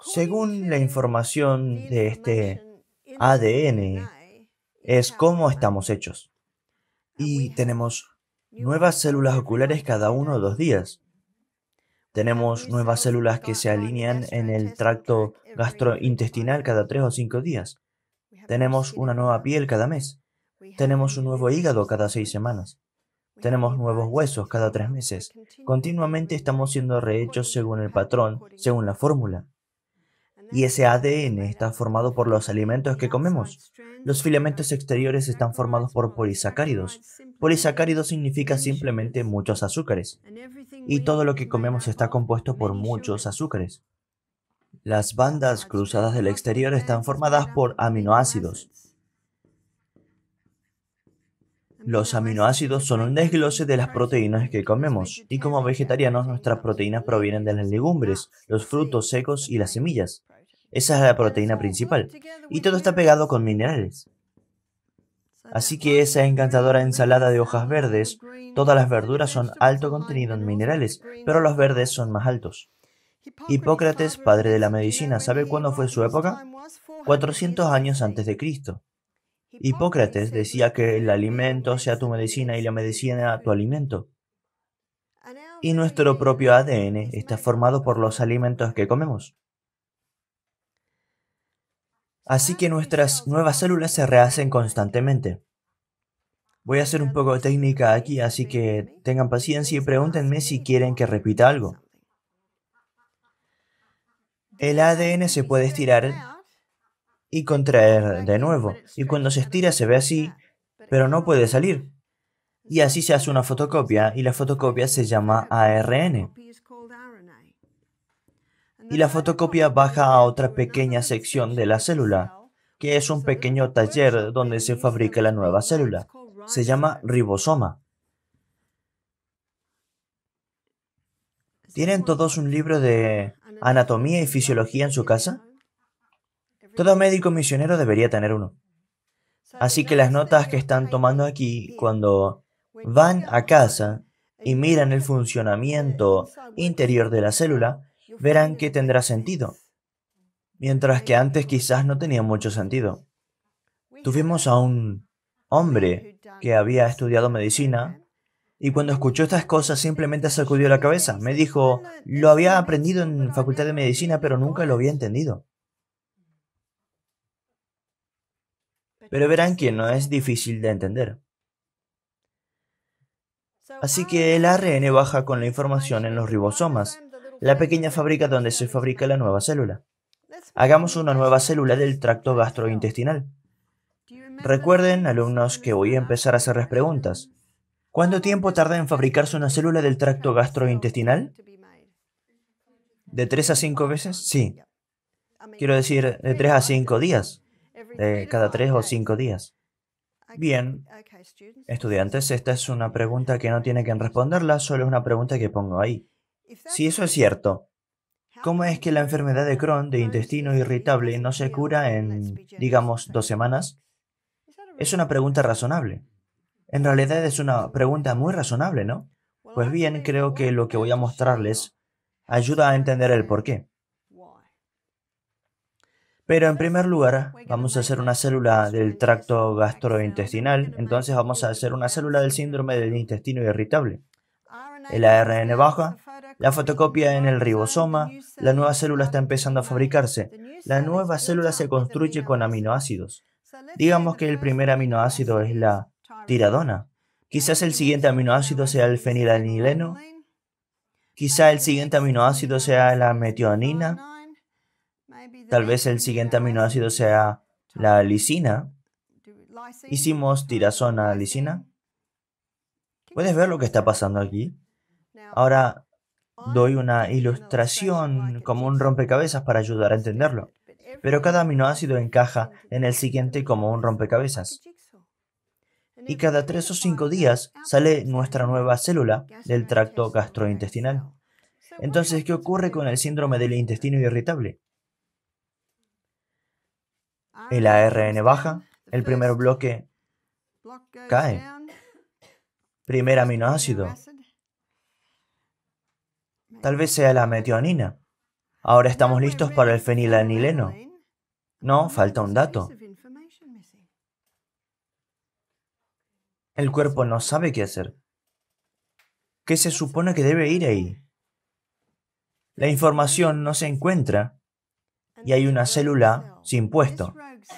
Según la información de este ADN, es cómo estamos hechos. Y tenemos nuevas células oculares cada uno o dos días. Tenemos nuevas células que se alinean en el tracto gastrointestinal cada tres o cinco días. Tenemos una nueva piel cada mes. Tenemos un nuevo hígado cada seis semanas. Tenemos nuevos huesos cada tres meses. Continuamente estamos siendo rehechos según el patrón, según la fórmula. Y ese ADN está formado por los alimentos que comemos. Los filamentos exteriores están formados por polisacáridos. Polisacáridos significa simplemente muchos azúcares. Y todo lo que comemos está compuesto por muchos azúcares. Las bandas cruzadas del exterior están formadas por aminoácidos. Los aminoácidos son un desglose de las proteínas que comemos, y como vegetarianos nuestras proteínas provienen de las legumbres, los frutos secos y las semillas. Esa es la proteína principal. Y todo está pegado con minerales. Así que esa encantadora ensalada de hojas verdes, todas las verduras son alto contenido en minerales, pero los verdes son más altos. Hipócrates, padre de la medicina, ¿sabe cuándo fue su época? 400 años antes de Cristo. Hipócrates decía que el alimento sea tu medicina y la medicina tu alimento. Y nuestro propio ADN está formado por los alimentos que comemos. Así que nuestras nuevas células se rehacen constantemente. Voy a hacer un poco de técnica aquí, así que tengan paciencia y pregúntenme si quieren que repita algo. El ADN se puede estirar y contraer de nuevo. Y cuando se estira se ve así, pero no puede salir. Y así se hace una fotocopia y la fotocopia se llama ARN y la fotocopia baja a otra pequeña sección de la célula, que es un pequeño taller donde se fabrica la nueva célula. Se llama ribosoma. ¿Tienen todos un libro de anatomía y fisiología en su casa? Todo médico misionero debería tener uno. Así que las notas que están tomando aquí, cuando van a casa y miran el funcionamiento interior de la célula, verán que tendrá sentido, mientras que antes quizás no tenía mucho sentido. Tuvimos a un hombre que había estudiado medicina y cuando escuchó estas cosas simplemente sacudió la cabeza. Me dijo, lo había aprendido en facultad de medicina, pero nunca lo había entendido. Pero verán que no es difícil de entender. Así que el ARN baja con la información en los ribosomas, la pequeña fábrica donde se fabrica la nueva célula. Hagamos una nueva célula del tracto gastrointestinal. Recuerden, alumnos, que voy a empezar a hacerles preguntas. ¿Cuánto tiempo tarda en fabricarse una célula del tracto gastrointestinal? ¿De tres a cinco veces? Sí. Quiero decir, de 3 a 5 días. cada tres o cinco días. Bien. Estudiantes, esta es una pregunta que no tiene que responderla, solo es una pregunta que pongo ahí. Si eso es cierto, ¿cómo es que la enfermedad de Crohn de intestino irritable no se cura en, digamos, dos semanas? Es una pregunta razonable. En realidad es una pregunta muy razonable, ¿no? Pues bien, creo que lo que voy a mostrarles ayuda a entender el por qué. Pero en primer lugar, vamos a hacer una célula del tracto gastrointestinal, entonces vamos a hacer una célula del síndrome del intestino irritable. El ARN baja, la fotocopia en el ribosoma, la nueva célula está empezando a fabricarse. La nueva célula se construye con aminoácidos. Digamos que el primer aminoácido es la tiradona. Quizás el siguiente aminoácido sea el fenilalanileno. Quizás el siguiente aminoácido sea la metionina. Tal vez el siguiente aminoácido sea la lisina. Hicimos tirazona lisina. ¿Puedes ver lo que está pasando aquí? Ahora, Doy una ilustración como un rompecabezas para ayudar a entenderlo, pero cada aminoácido encaja en el siguiente como un rompecabezas. Y cada tres o cinco días sale nuestra nueva célula del tracto gastrointestinal. Entonces, ¿qué ocurre con el síndrome del intestino irritable? El ARN baja, el primer bloque cae. Primer aminoácido, Tal vez sea la metionina. Ahora estamos listos para el fenilanileno. No, falta un dato. El cuerpo no sabe qué hacer. ¿Qué se supone que debe ir ahí? La información no se encuentra y hay una célula sin puesto.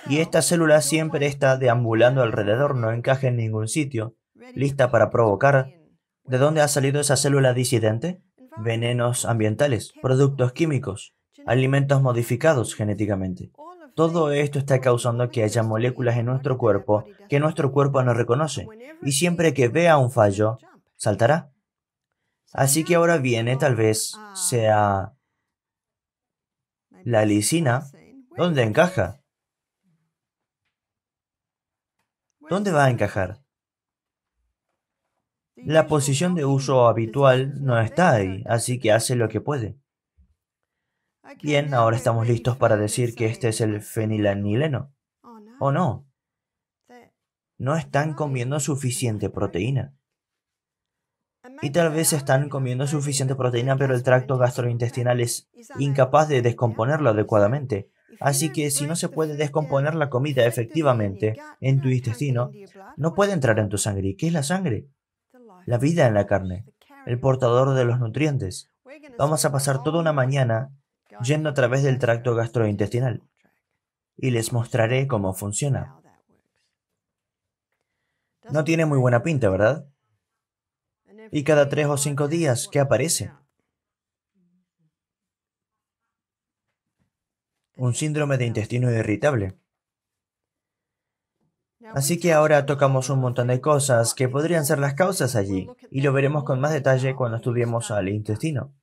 Y esta célula siempre está deambulando alrededor, no encaja en ningún sitio, lista para provocar. ¿De dónde ha salido esa célula disidente? venenos ambientales, productos químicos, alimentos modificados genéticamente. Todo esto está causando que haya moléculas en nuestro cuerpo que nuestro cuerpo no reconoce, y siempre que vea un fallo, saltará. Así que ahora viene tal vez sea la lisina. ¿Dónde encaja? ¿Dónde va a encajar? La posición de uso habitual no está ahí, así que hace lo que puede. Bien, ahora estamos listos para decir que este es el fenilanileno. ¿O no? No están comiendo suficiente proteína. Y tal vez están comiendo suficiente proteína, pero el tracto gastrointestinal es incapaz de descomponerlo adecuadamente. Así que si no se puede descomponer la comida efectivamente en tu intestino, no puede entrar en tu sangre. ¿Qué es la sangre? la vida en la carne, el portador de los nutrientes. Vamos a pasar toda una mañana yendo a través del tracto gastrointestinal y les mostraré cómo funciona. No tiene muy buena pinta, ¿verdad? Y cada tres o cinco días, ¿qué aparece? Un síndrome de intestino irritable. Así que ahora tocamos un montón de cosas que podrían ser las causas allí, y lo veremos con más detalle cuando estudiemos al intestino.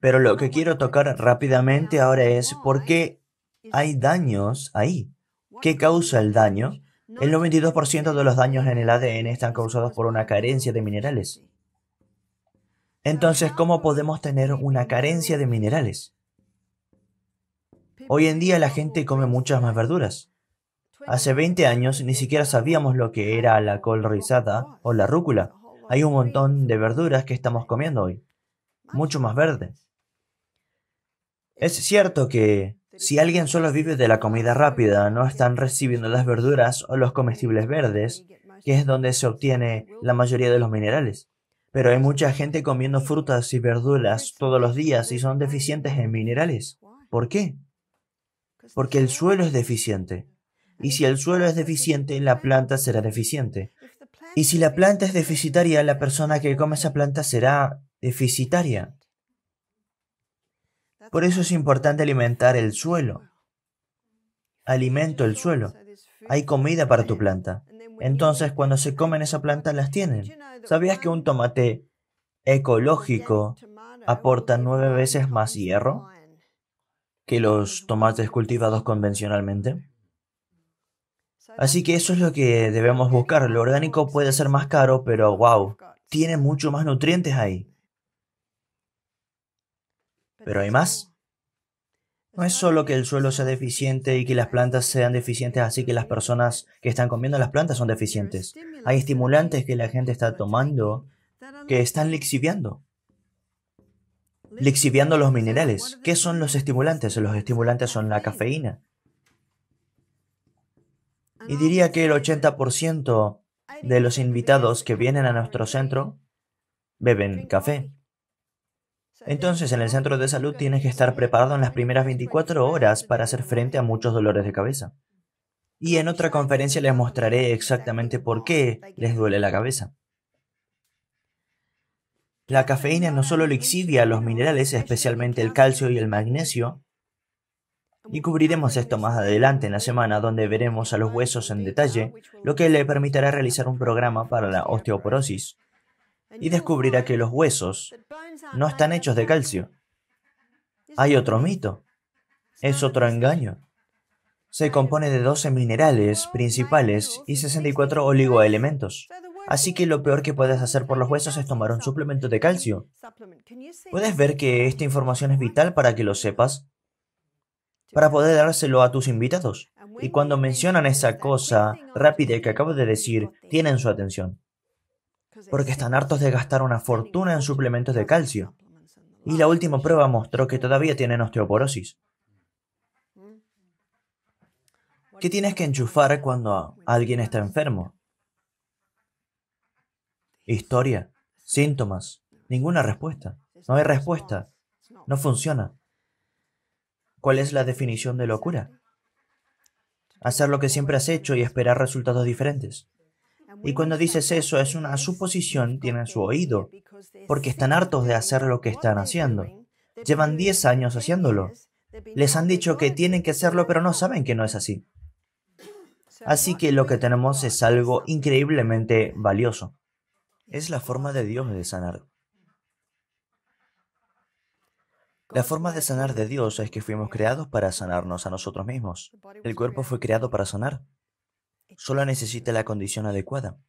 Pero lo que quiero tocar rápidamente ahora es por qué hay daños ahí. ¿Qué causa el daño? El 92% de los daños en el ADN están causados por una carencia de minerales. Entonces, ¿cómo podemos tener una carencia de minerales? Hoy en día la gente come muchas más verduras. Hace 20 años ni siquiera sabíamos lo que era la col rizada o la rúcula. Hay un montón de verduras que estamos comiendo hoy. Mucho más verde. Es cierto que si alguien solo vive de la comida rápida, no están recibiendo las verduras o los comestibles verdes, que es donde se obtiene la mayoría de los minerales. Pero hay mucha gente comiendo frutas y verduras todos los días y son deficientes en minerales. ¿Por qué? porque el suelo es deficiente. Y si el suelo es deficiente, la planta será deficiente. Y si la planta es deficitaria, la persona que come esa planta será deficitaria. Por eso es importante alimentar el suelo. Alimento el suelo. Hay comida para tu planta. Entonces, cuando se comen esa planta, las tienen. ¿Sabías que un tomate ecológico aporta nueve veces más hierro? que los tomates cultivados convencionalmente. Así que eso es lo que debemos buscar. Lo orgánico puede ser más caro, pero wow, tiene mucho más nutrientes ahí. Pero hay más. No es solo que el suelo sea deficiente y que las plantas sean deficientes, así que las personas que están comiendo las plantas son deficientes. Hay estimulantes que la gente está tomando que están lixiviando lixiviando los minerales. ¿Qué son los estimulantes? Los estimulantes son la cafeína. Y diría que el 80% de los invitados que vienen a nuestro centro beben café. Entonces, en el centro de salud tienes que estar preparado en las primeras 24 horas para hacer frente a muchos dolores de cabeza. Y en otra conferencia les mostraré exactamente por qué les duele la cabeza. La cafeína no solo lixivia los minerales, especialmente el calcio y el magnesio, y cubriremos esto más adelante en la semana donde veremos a los huesos en detalle, lo que le permitirá realizar un programa para la osteoporosis, y descubrirá que los huesos no están hechos de calcio. Hay otro mito, es otro engaño. Se compone de 12 minerales principales y 64 oligoelementos. Así que lo peor que puedes hacer por los huesos es tomar un suplemento de calcio. ¿Puedes ver que esta información es vital para que lo sepas? Para poder dárselo a tus invitados. Y cuando mencionan esa cosa rápida que acabo de decir, tienen su atención. Porque están hartos de gastar una fortuna en suplementos de calcio. Y la última prueba mostró que todavía tienen osteoporosis. ¿Qué tienes que enchufar cuando alguien está enfermo? historia, síntomas, ninguna respuesta. No hay respuesta. No funciona. ¿Cuál es la definición de locura? Hacer lo que siempre has hecho y esperar resultados diferentes. Y cuando dices eso es una suposición, tienen su oído, porque están hartos de hacer lo que están haciendo. Llevan 10 años haciéndolo. Les han dicho que tienen que hacerlo, pero no saben que no es así. Así que lo que tenemos es algo increíblemente valioso. Es la forma de Dios de sanar. La forma de sanar de Dios es que fuimos creados para sanarnos a nosotros mismos. El cuerpo fue creado para sanar. Solo necesita la condición adecuada.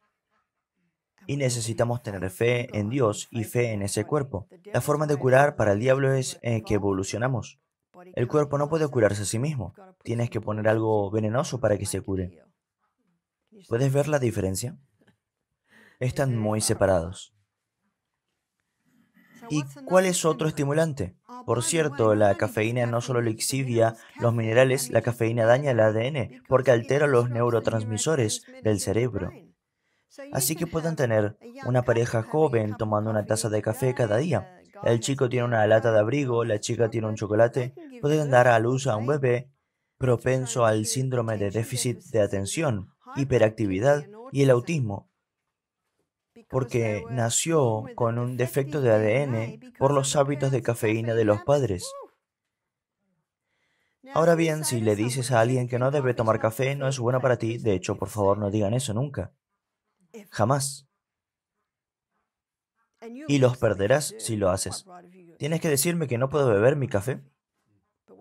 Y necesitamos tener fe en Dios y fe en ese cuerpo. La forma de curar para el diablo es que evolucionamos. El cuerpo no puede curarse a sí mismo. Tienes que poner algo venenoso para que se cure. ¿Puedes ver la diferencia? están muy separados. ¿Y cuál es otro estimulante? Por cierto, la cafeína no solo le lixivia los minerales, la cafeína daña el ADN porque altera los neurotransmisores del cerebro. Así que pueden tener una pareja joven tomando una taza de café cada día. El chico tiene una lata de abrigo, la chica tiene un chocolate. Pueden dar a luz a un bebé propenso al síndrome de déficit de atención, hiperactividad y el autismo, porque nació con un defecto de ADN por los hábitos de cafeína de los padres. Ahora bien, si le dices a alguien que no debe tomar café, no es bueno para ti. De hecho, por favor, no digan eso nunca. Jamás. Y los perderás si lo haces. Tienes que decirme que no puedo beber mi café.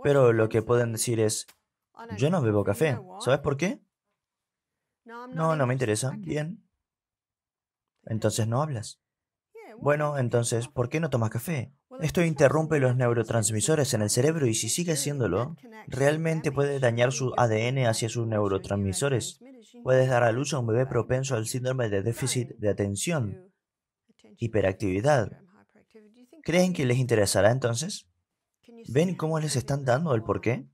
Pero lo que pueden decir es, yo no bebo café. ¿Sabes por qué? No, no me interesa. Bien, entonces no hablas. Bueno, entonces, ¿por qué no tomas café? Esto interrumpe los neurotransmisores en el cerebro y si sigue haciéndolo, realmente puede dañar su ADN hacia sus neurotransmisores. Puedes dar a luz a un bebé propenso al síndrome de déficit de atención, hiperactividad. ¿Creen que les interesará entonces? ¿Ven cómo les están dando el porqué?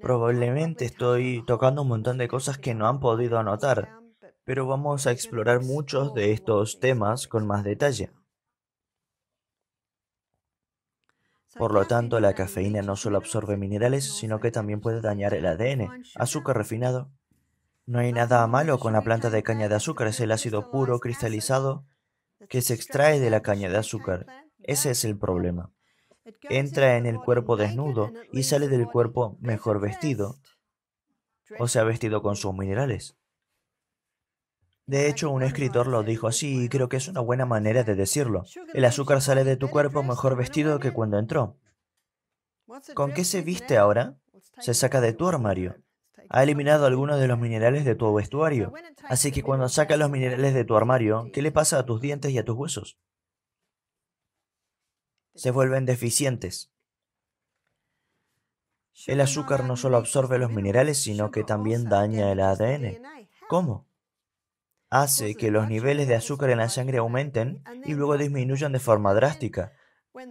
Probablemente estoy tocando un montón de cosas que no han podido anotar, pero vamos a explorar muchos de estos temas con más detalle. Por lo tanto, la cafeína no solo absorbe minerales, sino que también puede dañar el ADN, azúcar refinado. No hay nada malo con la planta de caña de azúcar, es el ácido puro cristalizado que se extrae de la caña de azúcar. Ese es el problema. Entra en el cuerpo desnudo y sale del cuerpo mejor vestido, o sea, vestido con sus minerales. De hecho, un escritor lo dijo así y creo que es una buena manera de decirlo. El azúcar sale de tu cuerpo mejor vestido que cuando entró. ¿Con qué se viste ahora? Se saca de tu armario. Ha eliminado algunos de los minerales de tu vestuario. Así que cuando saca los minerales de tu armario, ¿qué le pasa a tus dientes y a tus huesos? Se vuelven deficientes. El azúcar no solo absorbe los minerales, sino que también daña el ADN. ¿Cómo? hace que los niveles de azúcar en la sangre aumenten y luego disminuyan de forma drástica.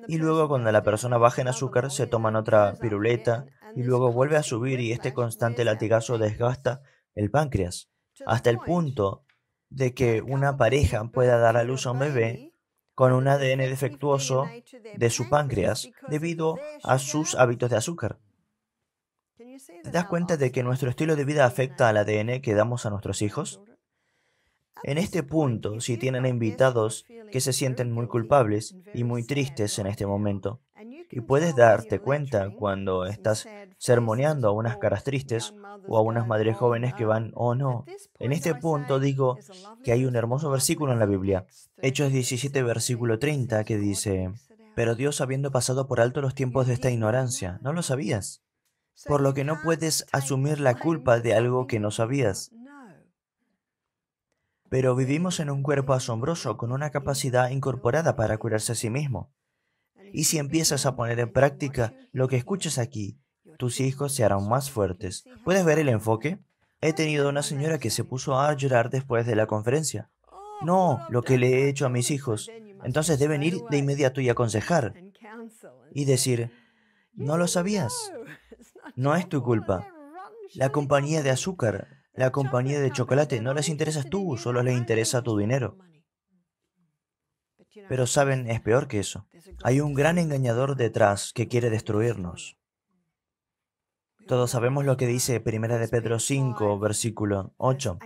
Y luego cuando la persona baja en azúcar se toman otra piruleta y luego vuelve a subir y este constante latigazo desgasta el páncreas hasta el punto de que una pareja pueda dar a luz a un bebé con un ADN defectuoso de su páncreas debido a sus hábitos de azúcar. ¿Te das cuenta de que nuestro estilo de vida afecta al ADN que damos a nuestros hijos? En este punto, si tienen invitados que se sienten muy culpables y muy tristes en este momento, y puedes darte cuenta cuando estás sermoneando a unas caras tristes o a unas madres jóvenes que van, oh no. En este punto digo que hay un hermoso versículo en la Biblia, Hechos 17, versículo 30, que dice, pero Dios habiendo pasado por alto los tiempos de esta ignorancia, no lo sabías. Por lo que no puedes asumir la culpa de algo que no sabías. Pero vivimos en un cuerpo asombroso con una capacidad incorporada para curarse a sí mismo. Y si empiezas a poner en práctica lo que escuchas aquí, tus hijos se harán más fuertes. ¿Puedes ver el enfoque? He tenido una señora que se puso a llorar después de la conferencia. No, lo que le he hecho a mis hijos. Entonces deben ir de inmediato y aconsejar. Y decir, no lo sabías. No es tu culpa. La compañía de azúcar la compañía de chocolate no les interesas tú, solo les interesa tu dinero. Pero saben, es peor que eso. Hay un gran engañador detrás que quiere destruirnos. Todos sabemos lo que dice Primera de Pedro 5, versículo 8.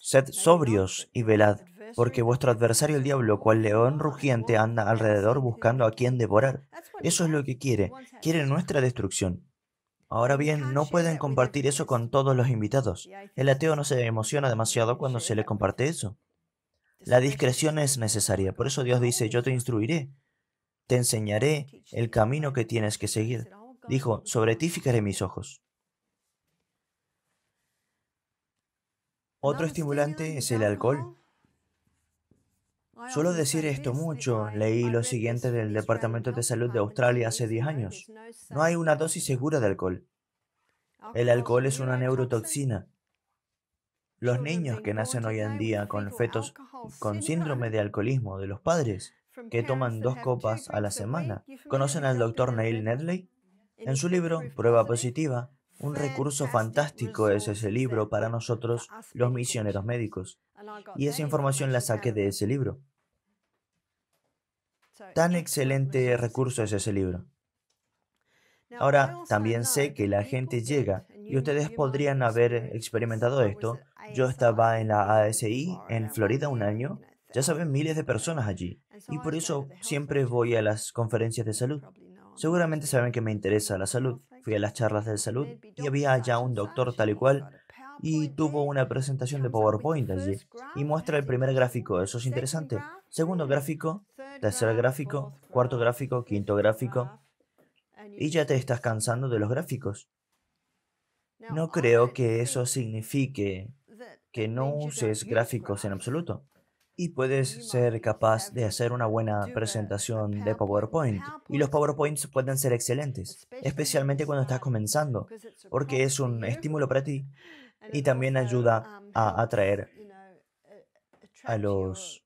Sed sobrios y velad, porque vuestro adversario el diablo, cual león rugiente, anda alrededor buscando a quien devorar. Eso es lo que quiere. Quiere nuestra destrucción. Ahora bien, no pueden compartir eso con todos los invitados. El ateo no se emociona demasiado cuando se le comparte eso. La discreción es necesaria, por eso Dios dice, yo te instruiré, te enseñaré el camino que tienes que seguir. Dijo, sobre ti fijaré mis ojos. Otro estimulante es el alcohol. Suelo decir esto mucho. Leí lo siguiente del Departamento de Salud de Australia hace 10 años. No hay una dosis segura de alcohol. El alcohol es una neurotoxina. Los niños que nacen hoy en día con fetos con síndrome de alcoholismo de los padres, que toman dos copas a la semana, ¿conocen al doctor Neil Nedley? En su libro Prueba Positiva, un recurso fantástico es ese libro para nosotros, los misioneros médicos. Y esa información la saqué de ese libro. Tan excelente recurso es ese libro. Ahora, también sé que la gente llega y ustedes podrían haber experimentado esto. Yo estaba en la ASI en Florida un año. Ya saben, miles de personas allí. Y por eso siempre voy a las conferencias de salud. Seguramente saben que me interesa la salud. Fui a las charlas de salud y había ya un doctor tal y cual y tuvo una presentación de PowerPoint allí y muestra el primer gráfico, eso es interesante. Segundo gráfico, tercer gráfico, cuarto gráfico, quinto gráfico. Y ya te estás cansando de los gráficos. No creo que eso signifique que no uses gráficos en absoluto y puedes ser capaz de hacer una buena presentación de PowerPoint. Y los PowerPoints pueden ser excelentes, especialmente cuando estás comenzando, porque es un estímulo para ti y también ayuda um, a atraer a los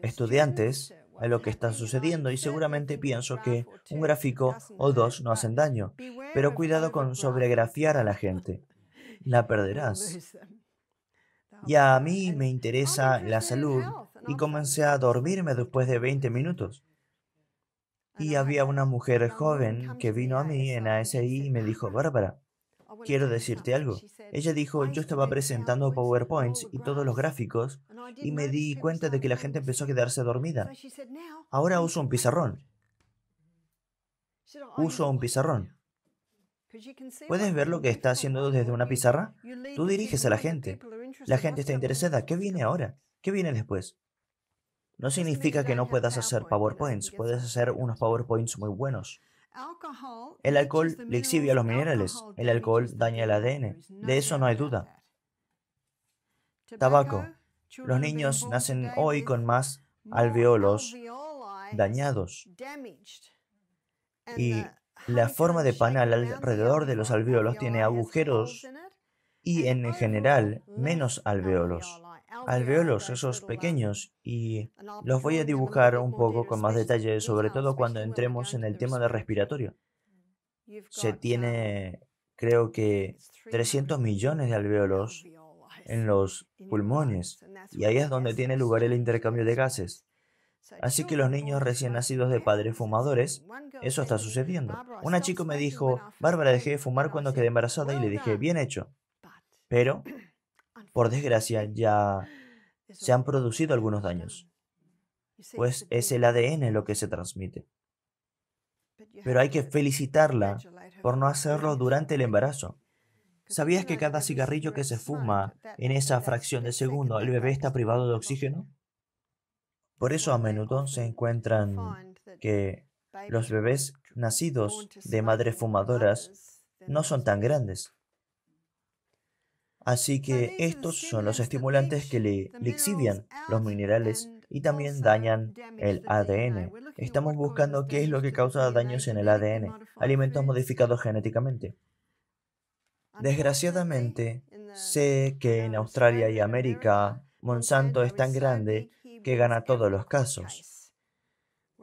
estudiantes a lo que está sucediendo y seguramente pienso que un gráfico o dos no hacen daño, pero cuidado con sobregrafiar a la gente, la perderás y a mí me interesa la salud y comencé a dormirme después de 20 minutos. Y había una mujer joven que vino a mí en ASI y me dijo, Bárbara, quiero decirte algo. Ella dijo, yo estaba presentando PowerPoints y todos los gráficos y me di cuenta de que la gente empezó a quedarse dormida. Ahora uso un pizarrón. Uso un pizarrón. ¿Puedes ver lo que está haciendo desde una pizarra? Tú diriges a la gente. La gente está interesada. ¿Qué viene ahora? ¿Qué viene después? No significa que no puedas hacer PowerPoints. Puedes hacer unos PowerPoints muy buenos. El alcohol le a los minerales. El alcohol daña el ADN. De eso no hay duda. Tabaco. Los niños nacen hoy con más alveolos dañados. Y la forma de panal alrededor de los alveolos tiene agujeros y en general menos alveolos. Alveolos, esos um, pequeños, y los voy a dibujar un poco con más detalle, sobre todo cuando entremos en el tema de respiratorio. Se tiene, um, creo que, 300 millones de alveolos en los pulmones, y ahí es donde tiene lugar el intercambio de gases. Así que los niños recién nacidos de padres fumadores, eso está sucediendo. Una chica me dijo, Bárbara, dejé de fumar cuando quedé embarazada y le dije, bien hecho. Pero, por desgracia, ya se han producido algunos daños, pues es el ADN lo que se transmite. Pero hay que felicitarla por no hacerlo durante el embarazo. ¿Sabías que cada cigarrillo que se fuma en esa fracción de segundo el bebé está privado de oxígeno? Por eso a menudo se encuentran que los bebés nacidos de madres fumadoras no son tan grandes, Así que estos son los estimulantes que le lixivian los minerales y también dañan el ADN. Estamos buscando este qué es lo que causa daños en el ADN, alimentos modificados genéticamente. Desgraciadamente, sé que en Australia y América Monsanto es tan grande que gana todos los casos.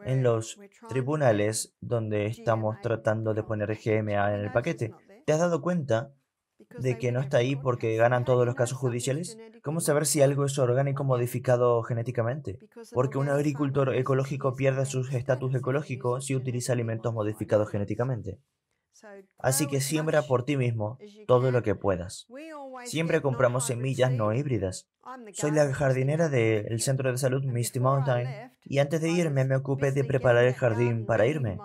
En los tribunales donde estamos tratando de poner GMA en el paquete, ¿te has dado cuenta de que no está ahí porque ganan todos los casos judiciales? ¿Cómo saber si algo es orgánico modificado genéticamente? Porque un agricultor ecológico pierde su estatus ecológico si utiliza alimentos modificados genéticamente. Así que siembra por ti mismo todo lo que puedas. Siempre compramos semillas no híbridas. Soy la jardinera del centro de salud Misty Mountain y antes de irme me ocupé de preparar el jardín para irme.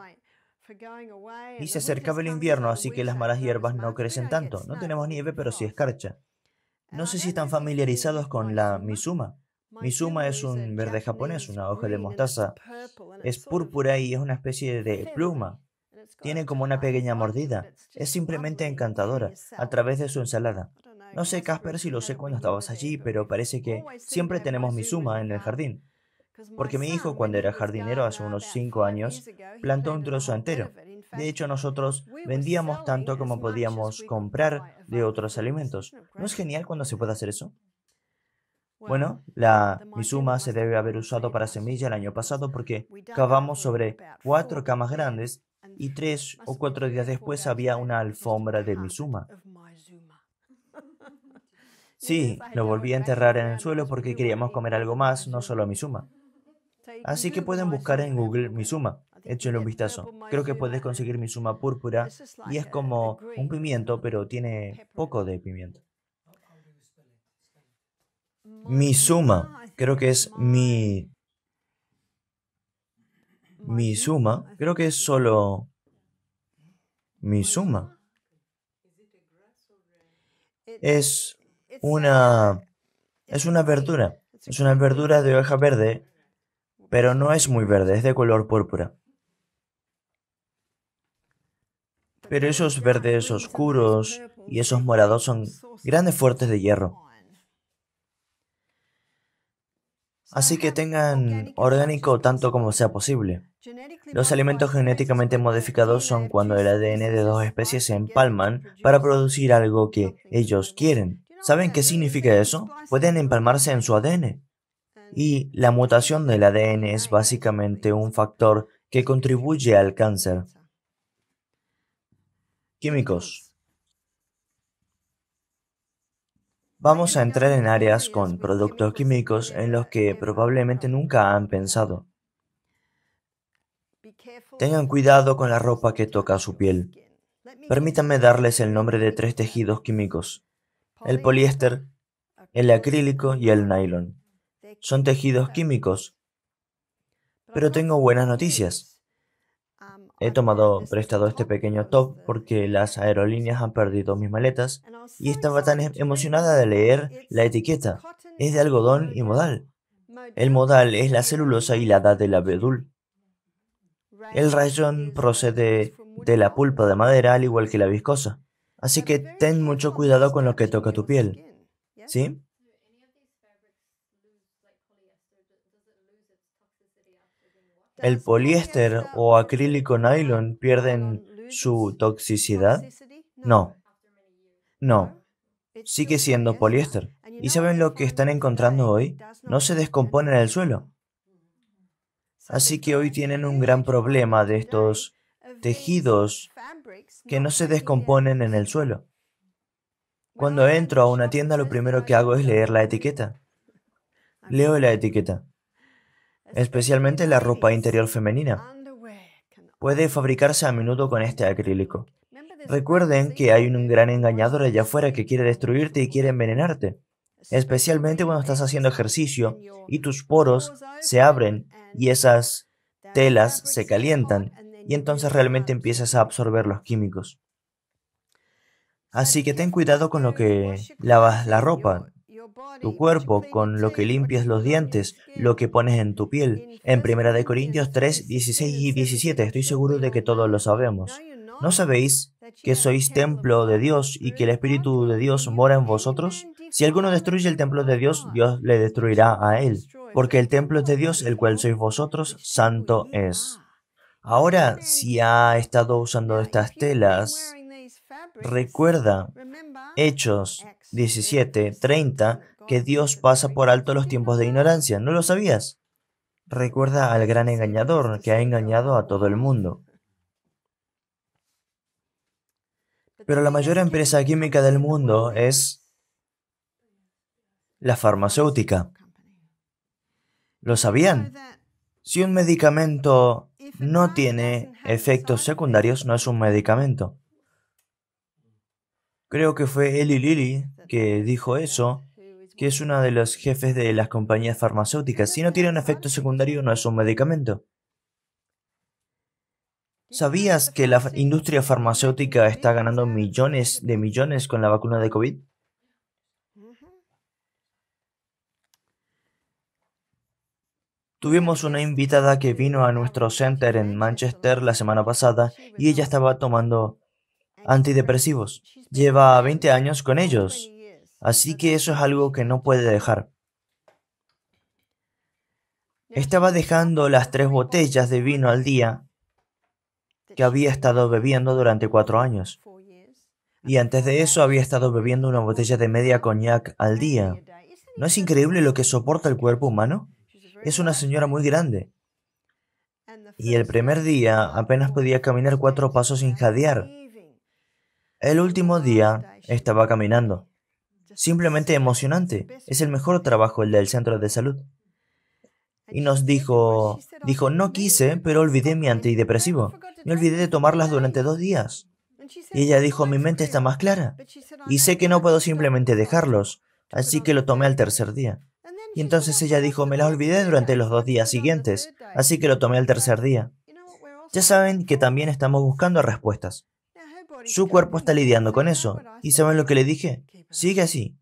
Y se acercaba el invierno, así que las malas hierbas no crecen tanto. No tenemos nieve, pero sí escarcha. No sé si están familiarizados con la Mizuma. Mizuma es un verde japonés, una hoja de mostaza. Es púrpura y es una especie de pluma. Tiene como una pequeña mordida. Es simplemente encantadora, a través de su ensalada. No sé, Casper, si lo sé cuando estabas allí, pero parece que siempre tenemos Mizuma en el jardín. Pues porque mi hijo, cuando era jardinero hace unos cinco años, plantó un trozo entero. De hecho, nosotros vendíamos tanto como podíamos comprar de otros alimentos. ¿No es genial cuando se puede hacer eso? Bueno, la misuma se debe haber usado para semilla el año pasado porque cavamos sobre cuatro camas grandes y tres o cuatro días después había una alfombra de misuma. Sí, lo volví a enterrar en el suelo porque queríamos comer algo más, no solo misuma. Así que pueden buscar en ¿eh? Google mi suma. Échenle un vistazo. Creo que puedes conseguir mi suma púrpura y es como un pimiento, pero tiene poco de pimiento. Mi mmm, suma, creo que es mi... Mi suma, creo que es solo... Mi suma. Es una... Es una verdura. Es una verdura de hoja verde pero no es muy verde, es de color púrpura. Pero esos verdes oscuros y esos morados son grandes fuertes de hierro. Así que tengan orgánico tanto como sea posible. Los alimentos genéticamente modificados son cuando el ADN de dos especies se empalman para producir algo que ellos quieren. ¿Saben qué significa eso? Pueden empalmarse en su ADN. Y la mutación del ADN es básicamente un factor que contribuye al cáncer. Químicos. Vamos a entrar en áreas con productos químicos en los que probablemente nunca han pensado. Tengan cuidado con la ropa que toca su piel. Permítanme darles el nombre de tres tejidos químicos. El poliéster, el acrílico y el nylon son tejidos químicos. Pero tengo buenas noticias. He tomado este prestado este pequeño top porque las aerolíneas han perdido mis maletas y estaba tan emocionada de leer la etiqueta. Es de algodón y modal. El modal es la celulosa hilada la abedul. El rayón procede de la pulpa de madera al igual que la viscosa. Así que ten mucho cuidado con lo que toca tu piel. ¿Sí? el poliéster o acrílico nylon pierden su toxicidad? No. No. Sigue siendo poliéster. ¿Y saben lo que están encontrando hoy? No se descompone en el suelo. Así que hoy tienen un gran problema de estos tejidos que no se descomponen en el suelo. Cuando entro a una tienda lo primero que hago es leer la etiqueta. Leo la etiqueta especialmente la ropa interior femenina. Puede fabricarse a menudo con este acrílico. Recuerden que hay un gran engañador allá afuera que quiere destruirte y quiere envenenarte, especialmente cuando estás haciendo ejercicio y tus poros se abren y esas telas se calientan y entonces realmente empiezas a absorber los químicos. Así que ten cuidado con lo que lavas la ropa, tu cuerpo con lo que limpias los dientes, lo que pones en tu piel. En 1 Corintios 3, 16 y 17 estoy seguro de que todos lo sabemos. ¿No sabéis que sois templo de Dios y que el Espíritu de Dios mora en vosotros? Si alguno destruye el templo de Dios, Dios le destruirá a él, porque el templo es de Dios, el cual sois vosotros, santo es. Ahora, si ha estado usando estas telas, recuerda Hechos 17, 30, que Dios pasa por alto los tiempos de ignorancia. ¿No lo sabías? Recuerda al gran engañador que ha engañado a todo el mundo. Pero la mayor empresa química del mundo es la farmacéutica. ¿Lo sabían? Si un medicamento no tiene efectos secundarios, no es un medicamento. Creo que fue Eli Lilly que dijo eso que es uno de los jefes de las compañías farmacéuticas. Si no tiene un efecto secundario, no es un medicamento. ¿Sabías que la industria farmacéutica está ganando millones de millones con la vacuna de COVID? Tuvimos una invitada que vino a nuestro center en Manchester la semana pasada y ella estaba tomando antidepresivos. Lleva 20 años con ellos. Así que eso es algo que no puede dejar. Estaba dejando las tres botellas de vino al día que había estado bebiendo durante cuatro años. Y antes de eso había estado bebiendo una botella de media coñac al día. ¿No es increíble lo que soporta el cuerpo humano? Es una señora muy grande. Y el primer día apenas podía caminar cuatro pasos sin jadear. El último día estaba caminando. Simplemente emocionante. Es el mejor trabajo el del centro de salud. Y nos dijo, dijo, no quise, pero olvidé mi antidepresivo. Me olvidé de tomarlas durante dos días. Y ella dijo, mi mente está más clara. Y sé que no puedo simplemente dejarlos. Así que lo tomé al tercer día. Y entonces ella dijo, me las olvidé durante los dos días siguientes. Así que lo tomé al tercer día. Ya saben que también estamos buscando respuestas. Su cuerpo está lidiando con eso. ¿Y saben lo que le dije? Sigue así.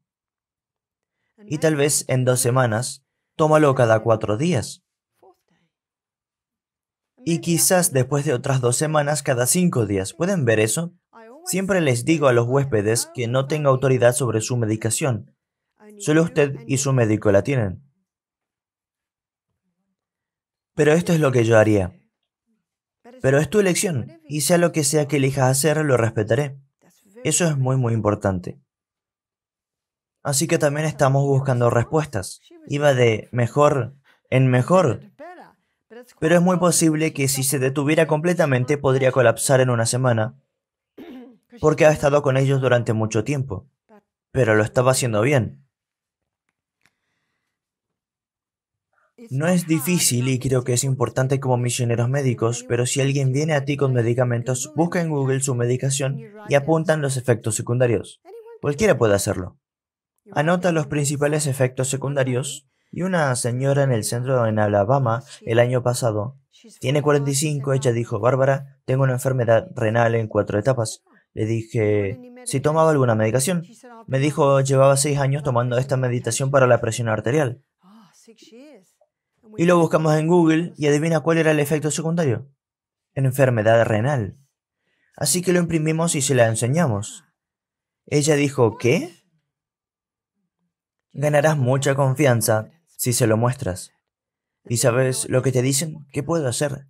Y tal vez en dos semanas, tómalo cada cuatro días. Y quizás después de otras dos semanas cada cinco días. ¿Pueden ver eso? Siempre les digo a los huéspedes que no tengo autoridad sobre su medicación. Solo usted y su médico la tienen. Pero esto es lo que yo haría. Pero es tu elección, y sea lo que sea que elijas hacer, lo respetaré. Eso es muy, muy importante. Así que también estamos buscando respuestas. Iba de mejor en mejor. Pero es muy posible que si se detuviera completamente podría colapsar en una semana, porque ha estado con ellos durante mucho tiempo. Pero lo estaba haciendo bien. No es difícil y creo que es importante como misioneros médicos, pero si alguien viene a ti con medicamentos, busca en Google su medicación y apuntan los efectos secundarios. Cualquiera puede hacerlo. Anota los principales efectos secundarios y una señora en el centro en Alabama el año pasado, tiene 45, ella dijo, Bárbara, tengo una enfermedad renal en cuatro etapas. Le dije si tomaba alguna medicación. Me dijo, llevaba seis años tomando esta meditación para la presión arterial y lo buscamos en Google y adivina cuál era el efecto secundario. Enfermedad renal. Así que lo imprimimos y se la enseñamos. Ella dijo, ¿qué? Ganarás mucha confianza si se lo muestras. ¿Y sabes lo que te dicen? ¿Qué puedo hacer?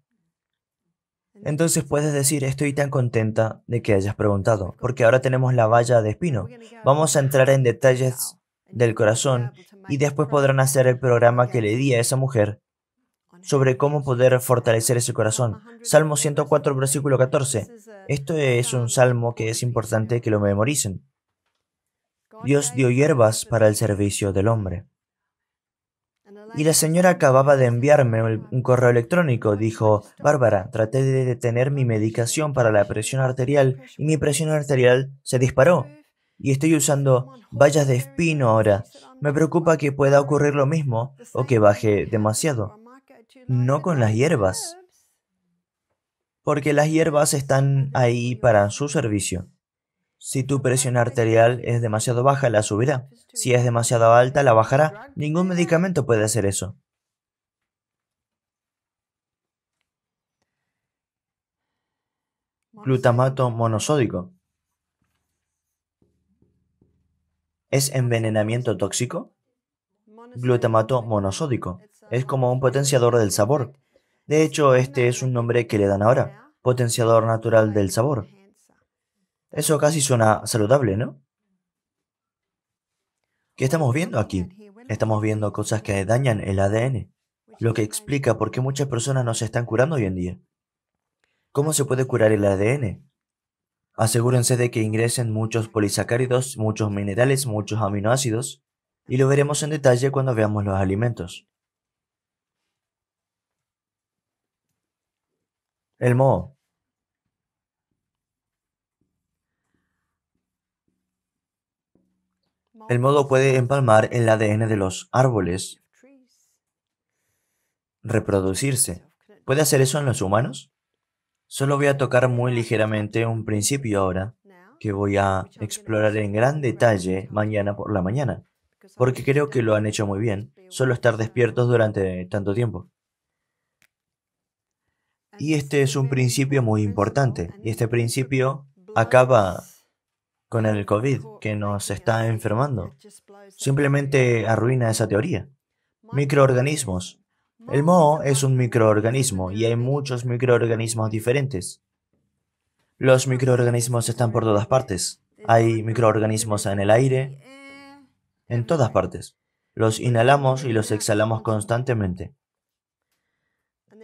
Entonces puedes decir, estoy tan contenta de que hayas preguntado, porque ahora tenemos la valla de espino. Vamos a entrar en detalles del corazón y después podrán hacer el programa que le di a esa mujer sobre cómo poder fortalecer ese corazón. Salmo 104, versículo 14. Esto es un salmo que es importante que lo memoricen. Dios dio hierbas para el servicio del hombre. Y la señora acababa de enviarme un correo electrónico. Dijo, Bárbara, traté de detener mi medicación para la presión arterial y mi presión arterial se disparó y estoy usando vallas de espino ahora. Me preocupa que pueda ocurrir lo mismo o que baje demasiado. No con las hierbas. Porque las hierbas están ahí para su servicio. Si tu presión arterial es demasiado baja, la subirá. Si es demasiado alta, la bajará. Ningún medicamento puede hacer eso. Glutamato monosódico. ¿Es envenenamiento tóxico? Glutamato monosódico. Es como un potenciador del sabor. De hecho, este es un nombre que le dan ahora, potenciador natural del sabor. Eso casi suena saludable, ¿no? ¿Qué estamos viendo aquí? Estamos viendo cosas que dañan el ADN, lo que explica por qué muchas personas no se están curando hoy en día. ¿Cómo se puede curar el ADN? Asegúrense de que ingresen muchos polisacáridos, muchos minerales, muchos aminoácidos, y lo veremos en detalle cuando veamos los alimentos. El modo, El modo puede empalmar el ADN de los árboles, reproducirse. ¿Puede hacer eso en los humanos? Solo voy a tocar muy ligeramente un principio ahora que voy a explorar en gran detalle mañana por la mañana, porque creo que lo han hecho muy bien, solo estar despiertos durante tanto tiempo. Y este es un principio muy importante, y este principio acaba con el COVID que nos está enfermando. Simplemente arruina esa teoría. Microorganismos el moho es un microorganismo y hay muchos microorganismos diferentes. Los microorganismos están por todas partes. Hay microorganismos en el aire, en todas partes. Los inhalamos y los exhalamos constantemente.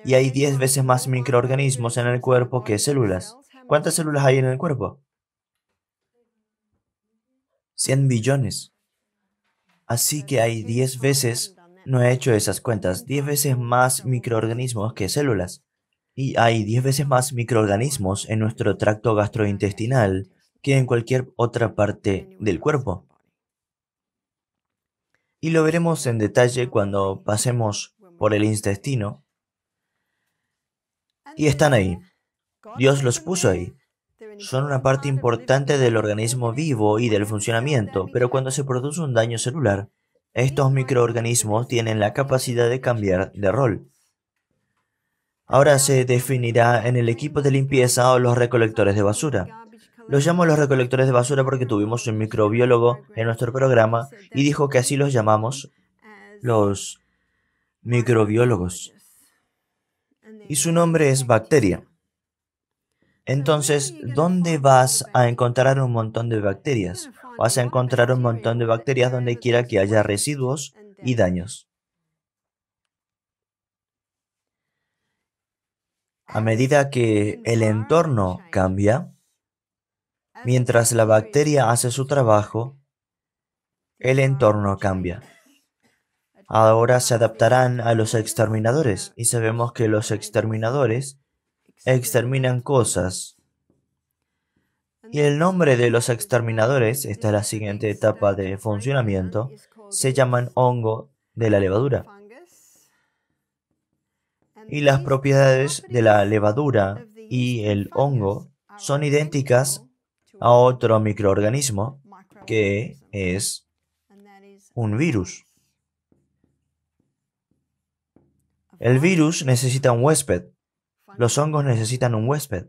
Y hay 10 veces más microorganismos en el cuerpo que células. ¿Cuántas células hay en el cuerpo? 100 billones. Así que hay 10 veces no he hecho esas cuentas. 10 veces más microorganismos que células. Y hay 10 veces más microorganismos en nuestro tracto gastrointestinal que en cualquier otra parte del cuerpo. Y lo veremos en detalle cuando pasemos por el intestino. Y están ahí. Dios los puso ahí. Son una parte importante del organismo vivo y del funcionamiento, pero cuando se produce un daño celular, estos microorganismos tienen la capacidad de cambiar de rol. Ahora se definirá en el equipo de limpieza o los recolectores de basura. Los llamo los recolectores de basura porque tuvimos un microbiólogo en nuestro programa y dijo que así los llamamos los microbiólogos. Y su nombre es bacteria. Entonces, ¿dónde vas a encontrar un montón de bacterias? vas a encontrar un montón de bacterias donde quiera que haya residuos y daños. A medida que el entorno cambia, mientras la bacteria hace su trabajo, el entorno cambia. Ahora se adaptarán a los exterminadores y sabemos que los exterminadores exterminan cosas y el nombre de los exterminadores, esta es la siguiente etapa de funcionamiento, se llaman hongo de la levadura. Y las propiedades de la levadura y el hongo son idénticas a otro microorganismo que es un virus. El virus necesita un huésped. Los hongos necesitan un huésped.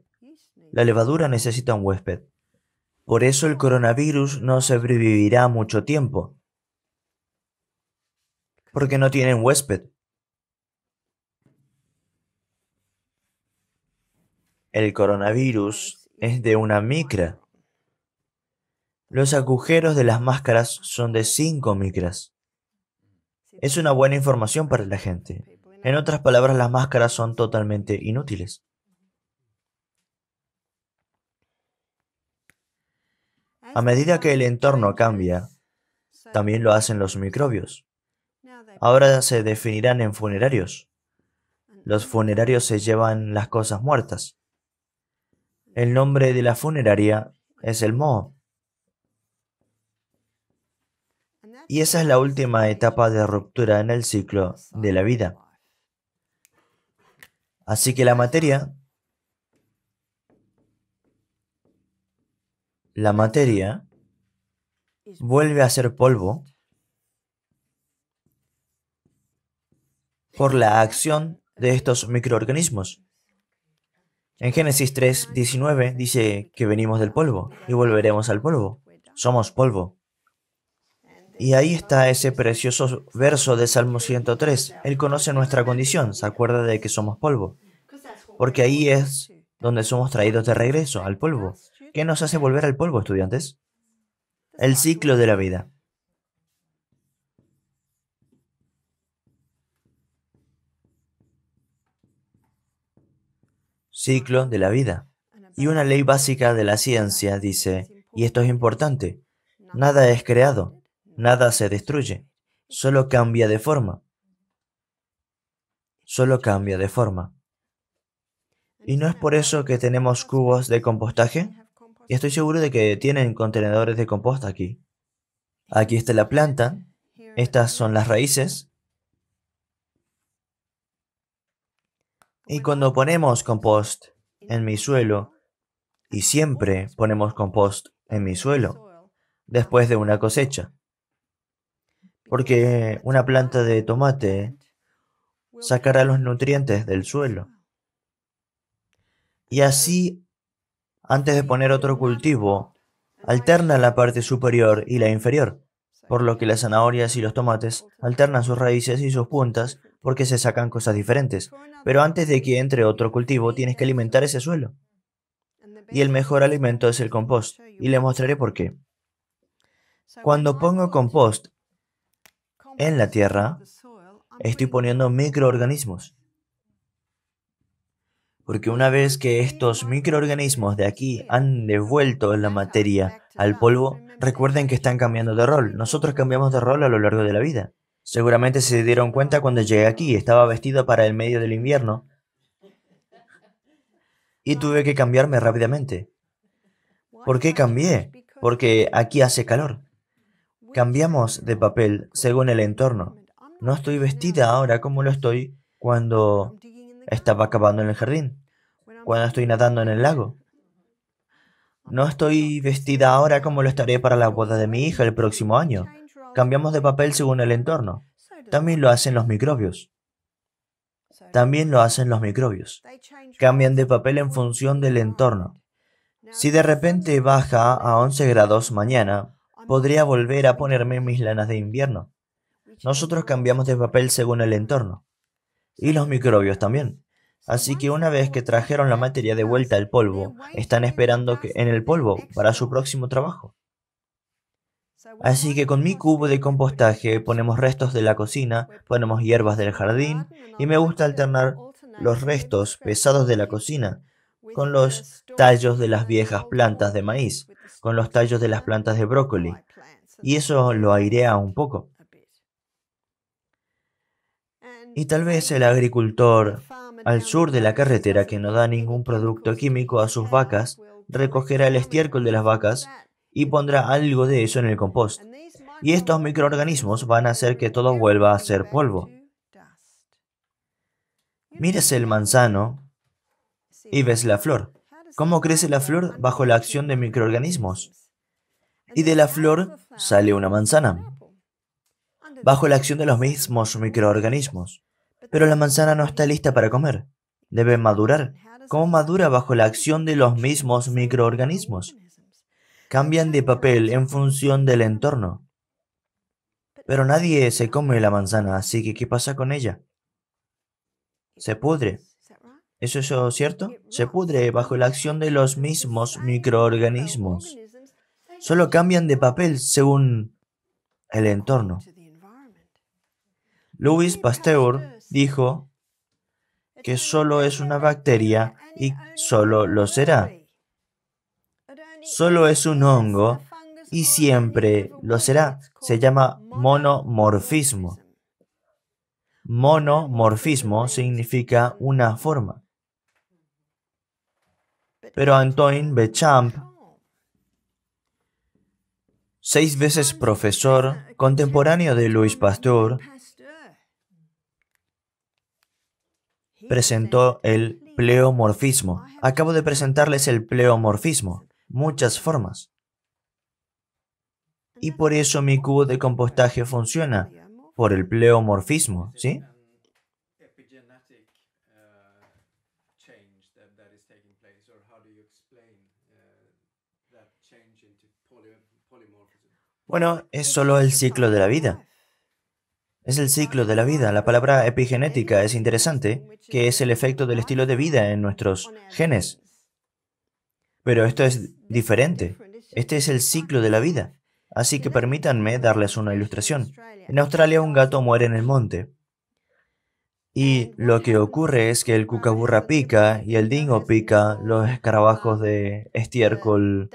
La levadura necesita un huésped. Por eso el coronavirus no sobrevivirá mucho tiempo. Porque no tienen huésped. El coronavirus es de una micra. Los agujeros de las máscaras son de 5 micras. Es una buena información para la gente. En otras palabras, las máscaras son totalmente inútiles. A medida que el entorno cambia, también lo hacen los microbios. Ahora se definirán en funerarios. Los funerarios se llevan las cosas muertas. El nombre de la funeraria es el moho. Y esa es la última etapa de ruptura en el ciclo de la vida. Así que la materia la materia vuelve a ser polvo por la acción de estos microorganismos. En Génesis 3, 19 dice que venimos del polvo y volveremos al polvo. Somos polvo. Y ahí está ese precioso verso de Salmo 103. Él conoce nuestra condición, se acuerda de que somos polvo. Porque ahí es donde somos traídos de regreso, al polvo. ¿Qué nos hace volver al polvo, estudiantes? El ciclo de la vida. Ciclo de la vida. Y una ley básica de la ciencia dice, y esto es importante, nada es creado, nada se destruye, solo cambia de forma. Solo cambia de forma. ¿Y no es por eso que tenemos cubos de compostaje? Y estoy seguro de que tienen contenedores de compost aquí. Aquí está la planta. Estas son las raíces. Y cuando ponemos compost en mi suelo, y siempre ponemos compost en mi suelo, después de una cosecha. Porque una planta de tomate sacará los nutrientes del suelo. Y así antes de poner otro cultivo, alterna la parte superior y la inferior, por lo que las zanahorias y los tomates alternan sus raíces y sus puntas porque se sacan cosas diferentes. Pero antes de que entre otro cultivo, tienes que alimentar ese suelo. Y el mejor alimento es el compost, y le mostraré por qué. Cuando pongo compost en la tierra, estoy poniendo microorganismos porque una vez que estos microorganismos de aquí han devuelto la materia al polvo, recuerden que están cambiando de rol. Nosotros cambiamos de rol a lo largo de la vida. Seguramente se dieron cuenta cuando llegué aquí, estaba vestido para el medio del invierno y tuve que cambiarme rápidamente. ¿Por qué cambié? Porque aquí hace calor. Cambiamos de papel según el entorno. No estoy vestida ahora como lo estoy cuando estaba acabando en el jardín. Cuando estoy nadando en el lago. No estoy vestida ahora como lo estaré para la boda de mi hija el próximo año. Cambiamos de papel según el entorno. También lo hacen los microbios. También lo hacen los microbios. Cambian de papel en función del entorno. Si de repente baja a 11 grados mañana, podría volver a ponerme mis lanas de invierno. Nosotros cambiamos de papel según el entorno y los microbios también. Así que una vez que trajeron la materia de vuelta al polvo, están esperando que, en el polvo para su próximo trabajo. Así que con mi cubo de compostaje ponemos restos de la cocina, ponemos hierbas del jardín y me gusta alternar los restos pesados de la cocina con los tallos de las viejas plantas de maíz, con los tallos de las plantas de brócoli. Y eso lo airea un poco y tal vez el agricultor al sur de la carretera que no da ningún producto químico a sus vacas recogerá el estiércol de las vacas y pondrá algo de eso en el compost. Y estos microorganismos van a hacer que todo vuelva a ser polvo. Mires el manzano y ves la flor. ¿Cómo crece la flor bajo la acción de microorganismos? Y de la flor sale una manzana, bajo la acción de los mismos microorganismos. Pero la manzana no está lista para comer. Debe madurar. ¿Cómo madura bajo la acción de los mismos microorganismos? Cambian de papel en función del entorno. Pero nadie se come la manzana, así que ¿qué pasa con ella? Se pudre. ¿Eso ¿Es cierto? Se pudre bajo la acción de los mismos microorganismos. Solo cambian de papel según el entorno. Louis Pasteur dijo que solo es una bacteria y solo lo será. Solo es un hongo y siempre lo será. Se llama monomorfismo. Monomorfismo significa una forma. Pero Antoine Bechamp, seis veces profesor contemporáneo de Louis Pasteur, presentó el pleomorfismo. Acabo de presentarles el pleomorfismo. Muchas formas. Y por eso mi cubo de compostaje funciona, por el pleomorfismo, ¿sí? Bueno, es solo el ciclo de la vida. Es el ciclo de la vida. La palabra epigenética es interesante, que es el efecto del estilo de vida en nuestros genes. Pero esto es diferente. Este es el ciclo de la vida. Así que permítanme darles una ilustración. En Australia un gato muere en el monte. Y lo que ocurre es que el cucaburra pica y el dingo pica, los escarabajos de estiércol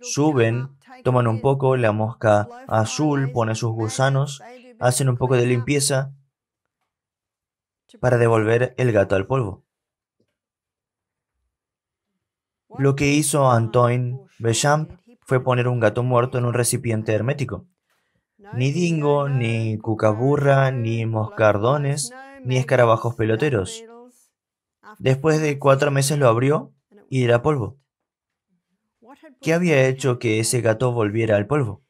suben, toman un poco, la mosca azul pone sus gusanos hacen un poco de limpieza para devolver el gato al polvo. Lo que hizo Antoine Bechamp fue poner un gato muerto en un recipiente hermético. Ni dingo, ni cucaburra, ni moscardones, ni escarabajos peloteros. Después de cuatro meses lo abrió y era polvo. ¿Qué había hecho que ese gato volviera al polvo?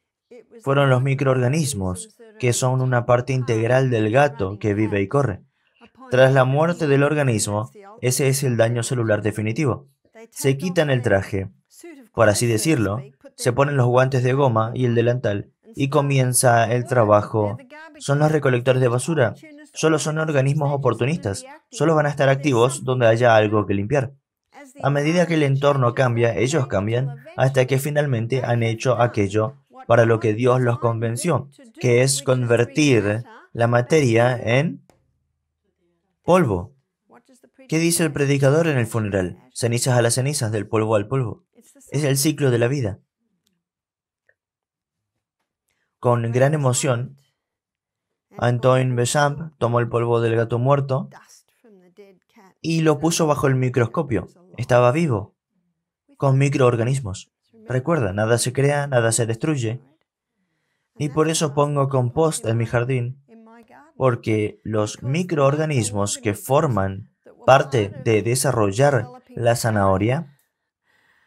Fueron los microorganismos que son una parte integral del gato que vive y corre. Tras la muerte del organismo, ese es el daño celular definitivo. Se quitan el traje, por así decirlo, se ponen los guantes de goma y el delantal y comienza el trabajo. Son los recolectores de basura. Solo son organismos oportunistas. Solo van a estar activos donde haya algo que limpiar. A medida que el entorno cambia, ellos cambian hasta que finalmente han hecho aquello para lo que Dios los convenció, que es convertir la materia en polvo. ¿Qué dice el predicador en el funeral? Cenizas a las cenizas, del polvo al polvo. Es el ciclo de la vida. Con gran emoción, Antoine Bechamp tomó el polvo del gato muerto y lo puso bajo el microscopio. Estaba vivo, con microorganismos. Recuerda, nada se crea, nada se destruye. Y por eso pongo compost en mi jardín, porque los microorganismos que forman parte de desarrollar la zanahoria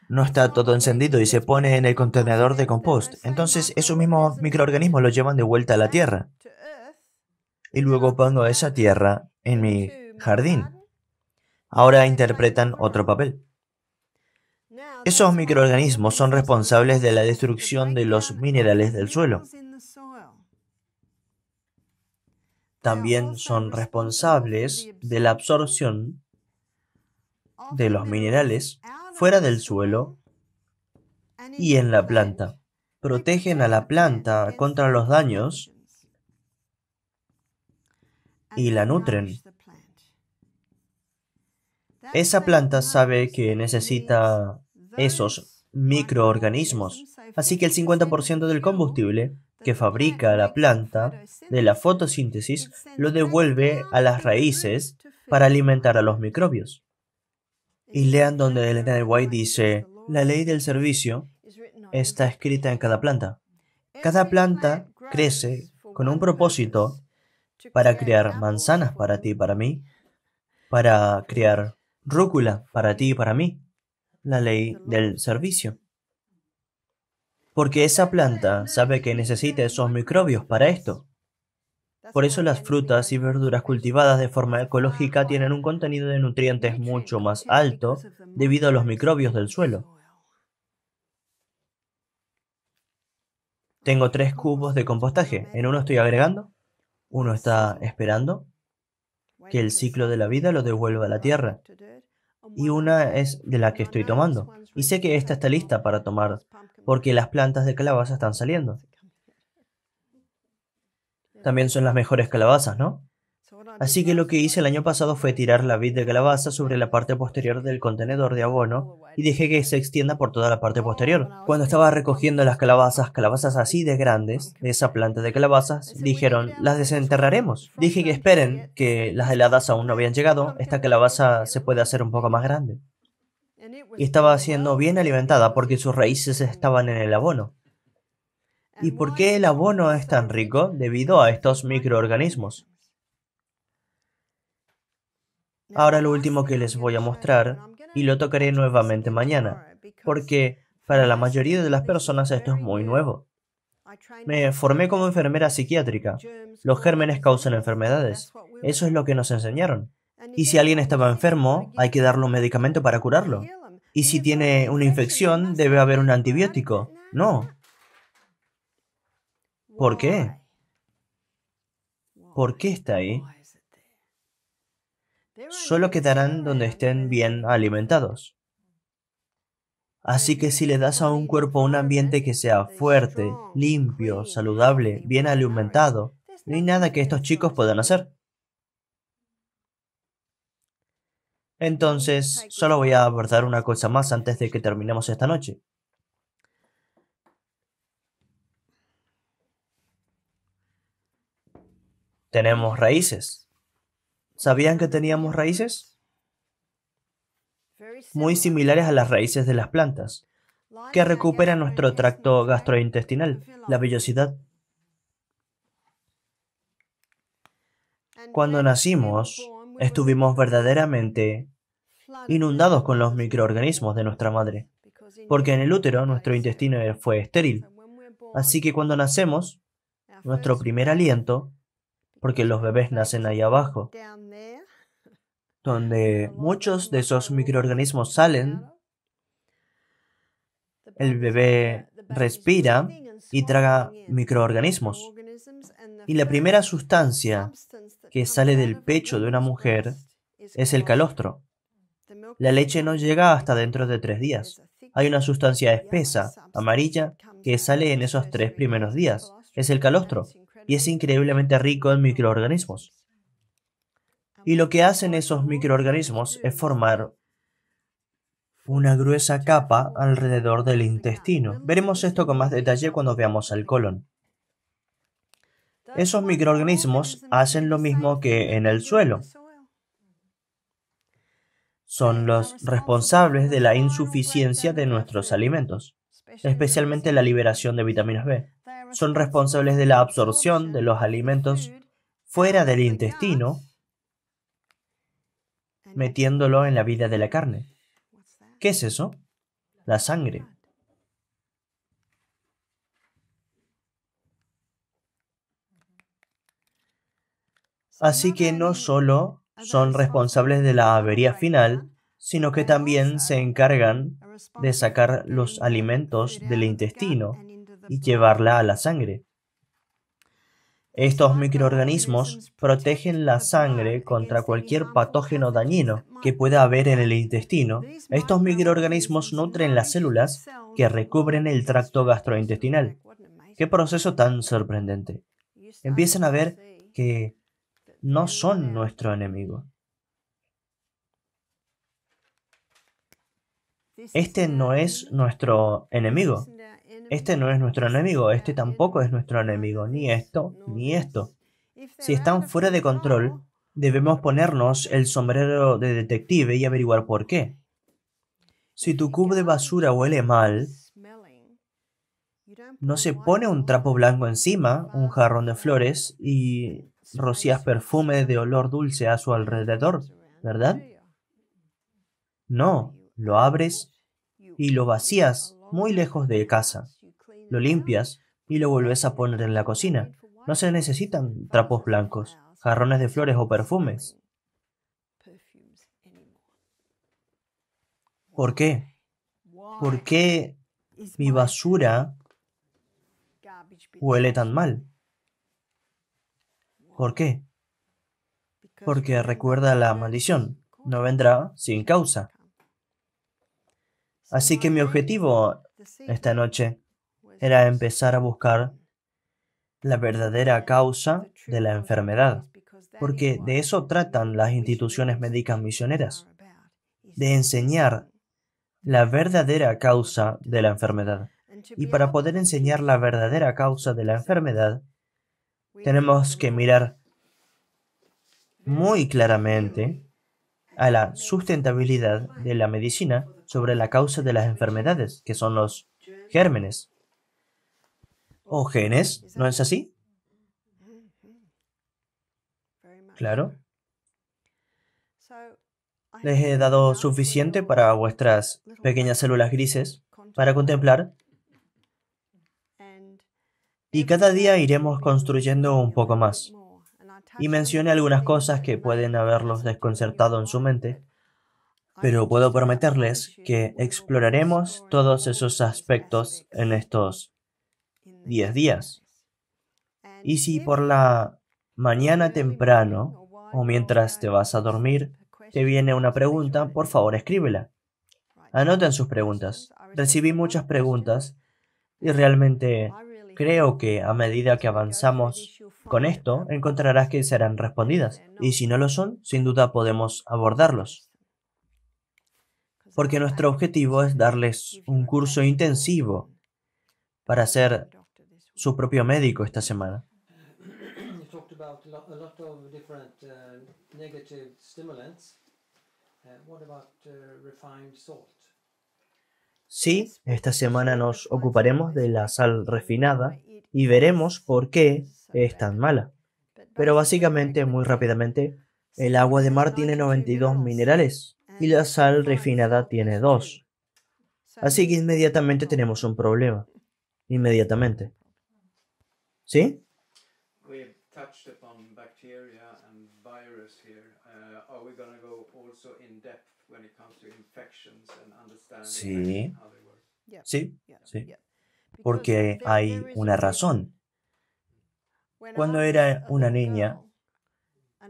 no está todo encendido y se pone en el contenedor de compost. Entonces esos mismos microorganismos los llevan de vuelta a la tierra. Y luego pongo esa tierra en mi jardín. Ahora interpretan otro papel. Esos microorganismos son responsables de la destrucción de los minerales del suelo. También son responsables de la absorción de los minerales fuera del suelo y en la planta. Protegen a la planta contra los daños y la nutren. Esa planta sabe que necesita esos microorganismos. Así que el 50% del combustible que fabrica la planta de la fotosíntesis lo devuelve a las raíces para alimentar a los microbios. Y lean donde Elena White dice, la ley del servicio está escrita en cada planta. Cada planta crece con un propósito para crear manzanas para ti y para mí, para crear rúcula para ti y para mí, la ley del servicio. Porque esa planta sabe que necesita esos microbios para esto. Por eso las frutas y verduras cultivadas de forma ecológica tienen un contenido de nutrientes mucho más alto debido a los microbios del suelo. Tengo tres cubos de compostaje. En uno estoy agregando, uno está esperando que el ciclo de la vida lo devuelva a la tierra y una es de la que estoy tomando. Y sé que esta está lista para tomar porque las plantas de calabaza están saliendo. También son las mejores calabazas, ¿no? Así que lo que hice el año pasado fue tirar la vid de calabaza sobre la parte posterior del contenedor de abono y dije que se extienda por toda la parte posterior. Cuando estaba recogiendo las calabazas, calabazas así de grandes, de esa planta de calabazas, dijeron, las desenterraremos. Dije que esperen, que las heladas aún no habían llegado, esta calabaza se puede hacer un poco más grande. Y estaba siendo bien alimentada porque sus raíces estaban en el abono. ¿Y por qué el abono es tan rico? Debido a estos microorganismos. Ahora lo último que les voy a mostrar, y lo tocaré nuevamente mañana, porque para la mayoría de las personas esto es muy nuevo. Me formé como enfermera psiquiátrica. Los gérmenes causan enfermedades. Eso es lo que nos enseñaron. Y si alguien estaba enfermo, hay que darle un medicamento para curarlo. Y si tiene una infección, debe haber un antibiótico. No. ¿Por qué? ¿Por qué está ahí? solo quedarán donde estén bien alimentados. Así que si le das a un cuerpo un ambiente que sea fuerte, limpio, saludable, bien alimentado, no hay nada que estos chicos puedan hacer. Entonces, solo voy a abordar una cosa más antes de que terminemos esta noche. Tenemos raíces. ¿Sabían que teníamos raíces? Muy similares a las raíces de las plantas, que recuperan nuestro tracto gastrointestinal, la vellosidad. Cuando nacimos, estuvimos verdaderamente inundados con los microorganismos de nuestra madre, porque en el útero nuestro intestino fue estéril. Así que cuando nacemos, nuestro primer aliento, porque los bebés nacen ahí abajo, donde muchos de esos microorganismos salen, el bebé respira y traga microorganismos. Y la primera sustancia que sale del pecho de una mujer es el calostro. La leche no llega hasta dentro de tres días. Hay una sustancia espesa, amarilla, que sale en esos tres primeros días. Es el calostro y es increíblemente rico en microorganismos. Y lo que hacen esos microorganismos es formar una gruesa capa alrededor del intestino. Veremos esto con más detalle cuando veamos el colon. Esos microorganismos hacen lo mismo que en el suelo. Son los responsables de la insuficiencia de nuestros alimentos, especialmente la liberación de vitaminas B. Son responsables de la absorción de los alimentos fuera del intestino metiéndolo en la vida de la carne. ¿Qué es eso? La sangre. Así que no solo son responsables de la avería final, sino que también se encargan de sacar los alimentos del intestino y llevarla a la sangre. Estos microorganismos protegen la sangre contra cualquier patógeno dañino que pueda haber en el intestino. Estos microorganismos nutren las células que recubren el tracto gastrointestinal. Qué proceso tan sorprendente. Empiezan a ver que no son nuestro enemigo. Este no es nuestro enemigo. Este no es nuestro enemigo, este tampoco es nuestro enemigo, ni esto, ni esto. Si están fuera de control, debemos ponernos el sombrero de detective y averiguar por qué. Si tu cubo de basura huele mal, no se pone un trapo blanco encima, un jarrón de flores y rocías perfume de olor dulce a su alrededor, ¿verdad? No, lo abres y lo vacías muy lejos de casa lo limpias y lo vuelves a poner en la cocina. No se necesitan trapos blancos, jarrones de flores o perfumes. ¿Por qué? ¿Por qué mi basura huele tan mal? ¿Por qué? Porque recuerda la maldición. No vendrá sin causa. Así que mi objetivo esta noche era empezar a buscar la verdadera causa de la enfermedad, porque de eso tratan las instituciones médicas misioneras, de enseñar la verdadera causa de la enfermedad. Y para poder enseñar la verdadera causa de la enfermedad, tenemos que mirar muy claramente a la sustentabilidad de la medicina sobre la causa de las enfermedades, que son los gérmenes o genes, ¿no es así? Mm-hmm. Claro. Les he dado suficiente para vuestras pequeñas células grises para contemplar. Y cada día iremos construyendo un poco más. Y mencioné algunas cosas que pueden haberlos desconcertado en su mente, pero puedo prometerles que exploraremos todos esos aspectos en estos 10 días. Y si por la mañana temprano o mientras te vas a dormir te viene una pregunta, por favor escríbela. Anoten sus preguntas. Recibí muchas preguntas y realmente creo que a medida que avanzamos con esto encontrarás que serán respondidas. Y si no lo son, sin duda podemos abordarlos. Porque nuestro objetivo es darles un curso intensivo para hacer su propio médico esta semana. Sí, esta semana nos ocuparemos de la sal refinada y veremos por qué es tan mala. Pero básicamente, muy rápidamente, el agua de mar tiene 92 minerales y la sal refinada tiene 2. Así que inmediatamente tenemos un problema. Inmediatamente. ¿Sí? sí. Sí, Porque hay una razón. Cuando era una niña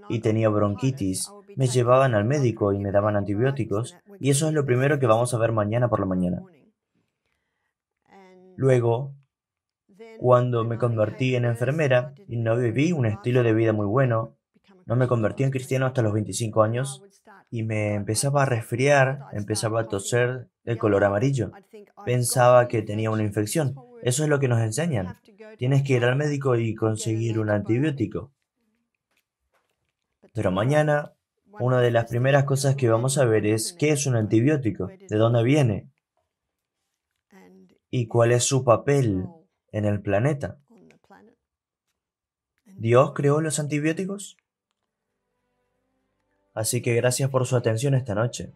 y tenía bronquitis, me llevaban al médico y me daban antibióticos, y eso es lo primero que vamos a ver mañana por la mañana. Luego, cuando me convertí en enfermera y no viví un estilo de vida muy bueno, no me convertí en cristiano hasta los 25 años y me empezaba a resfriar, empezaba a toser de color amarillo. Pensaba que tenía una infección. Eso es lo que nos enseñan. Tienes que ir al médico y conseguir un antibiótico. Pero mañana, una de las primeras cosas que vamos a ver es qué es un antibiótico, de dónde viene y cuál es su papel en el planeta. Dios creó los antibióticos. Así que gracias por su atención esta noche.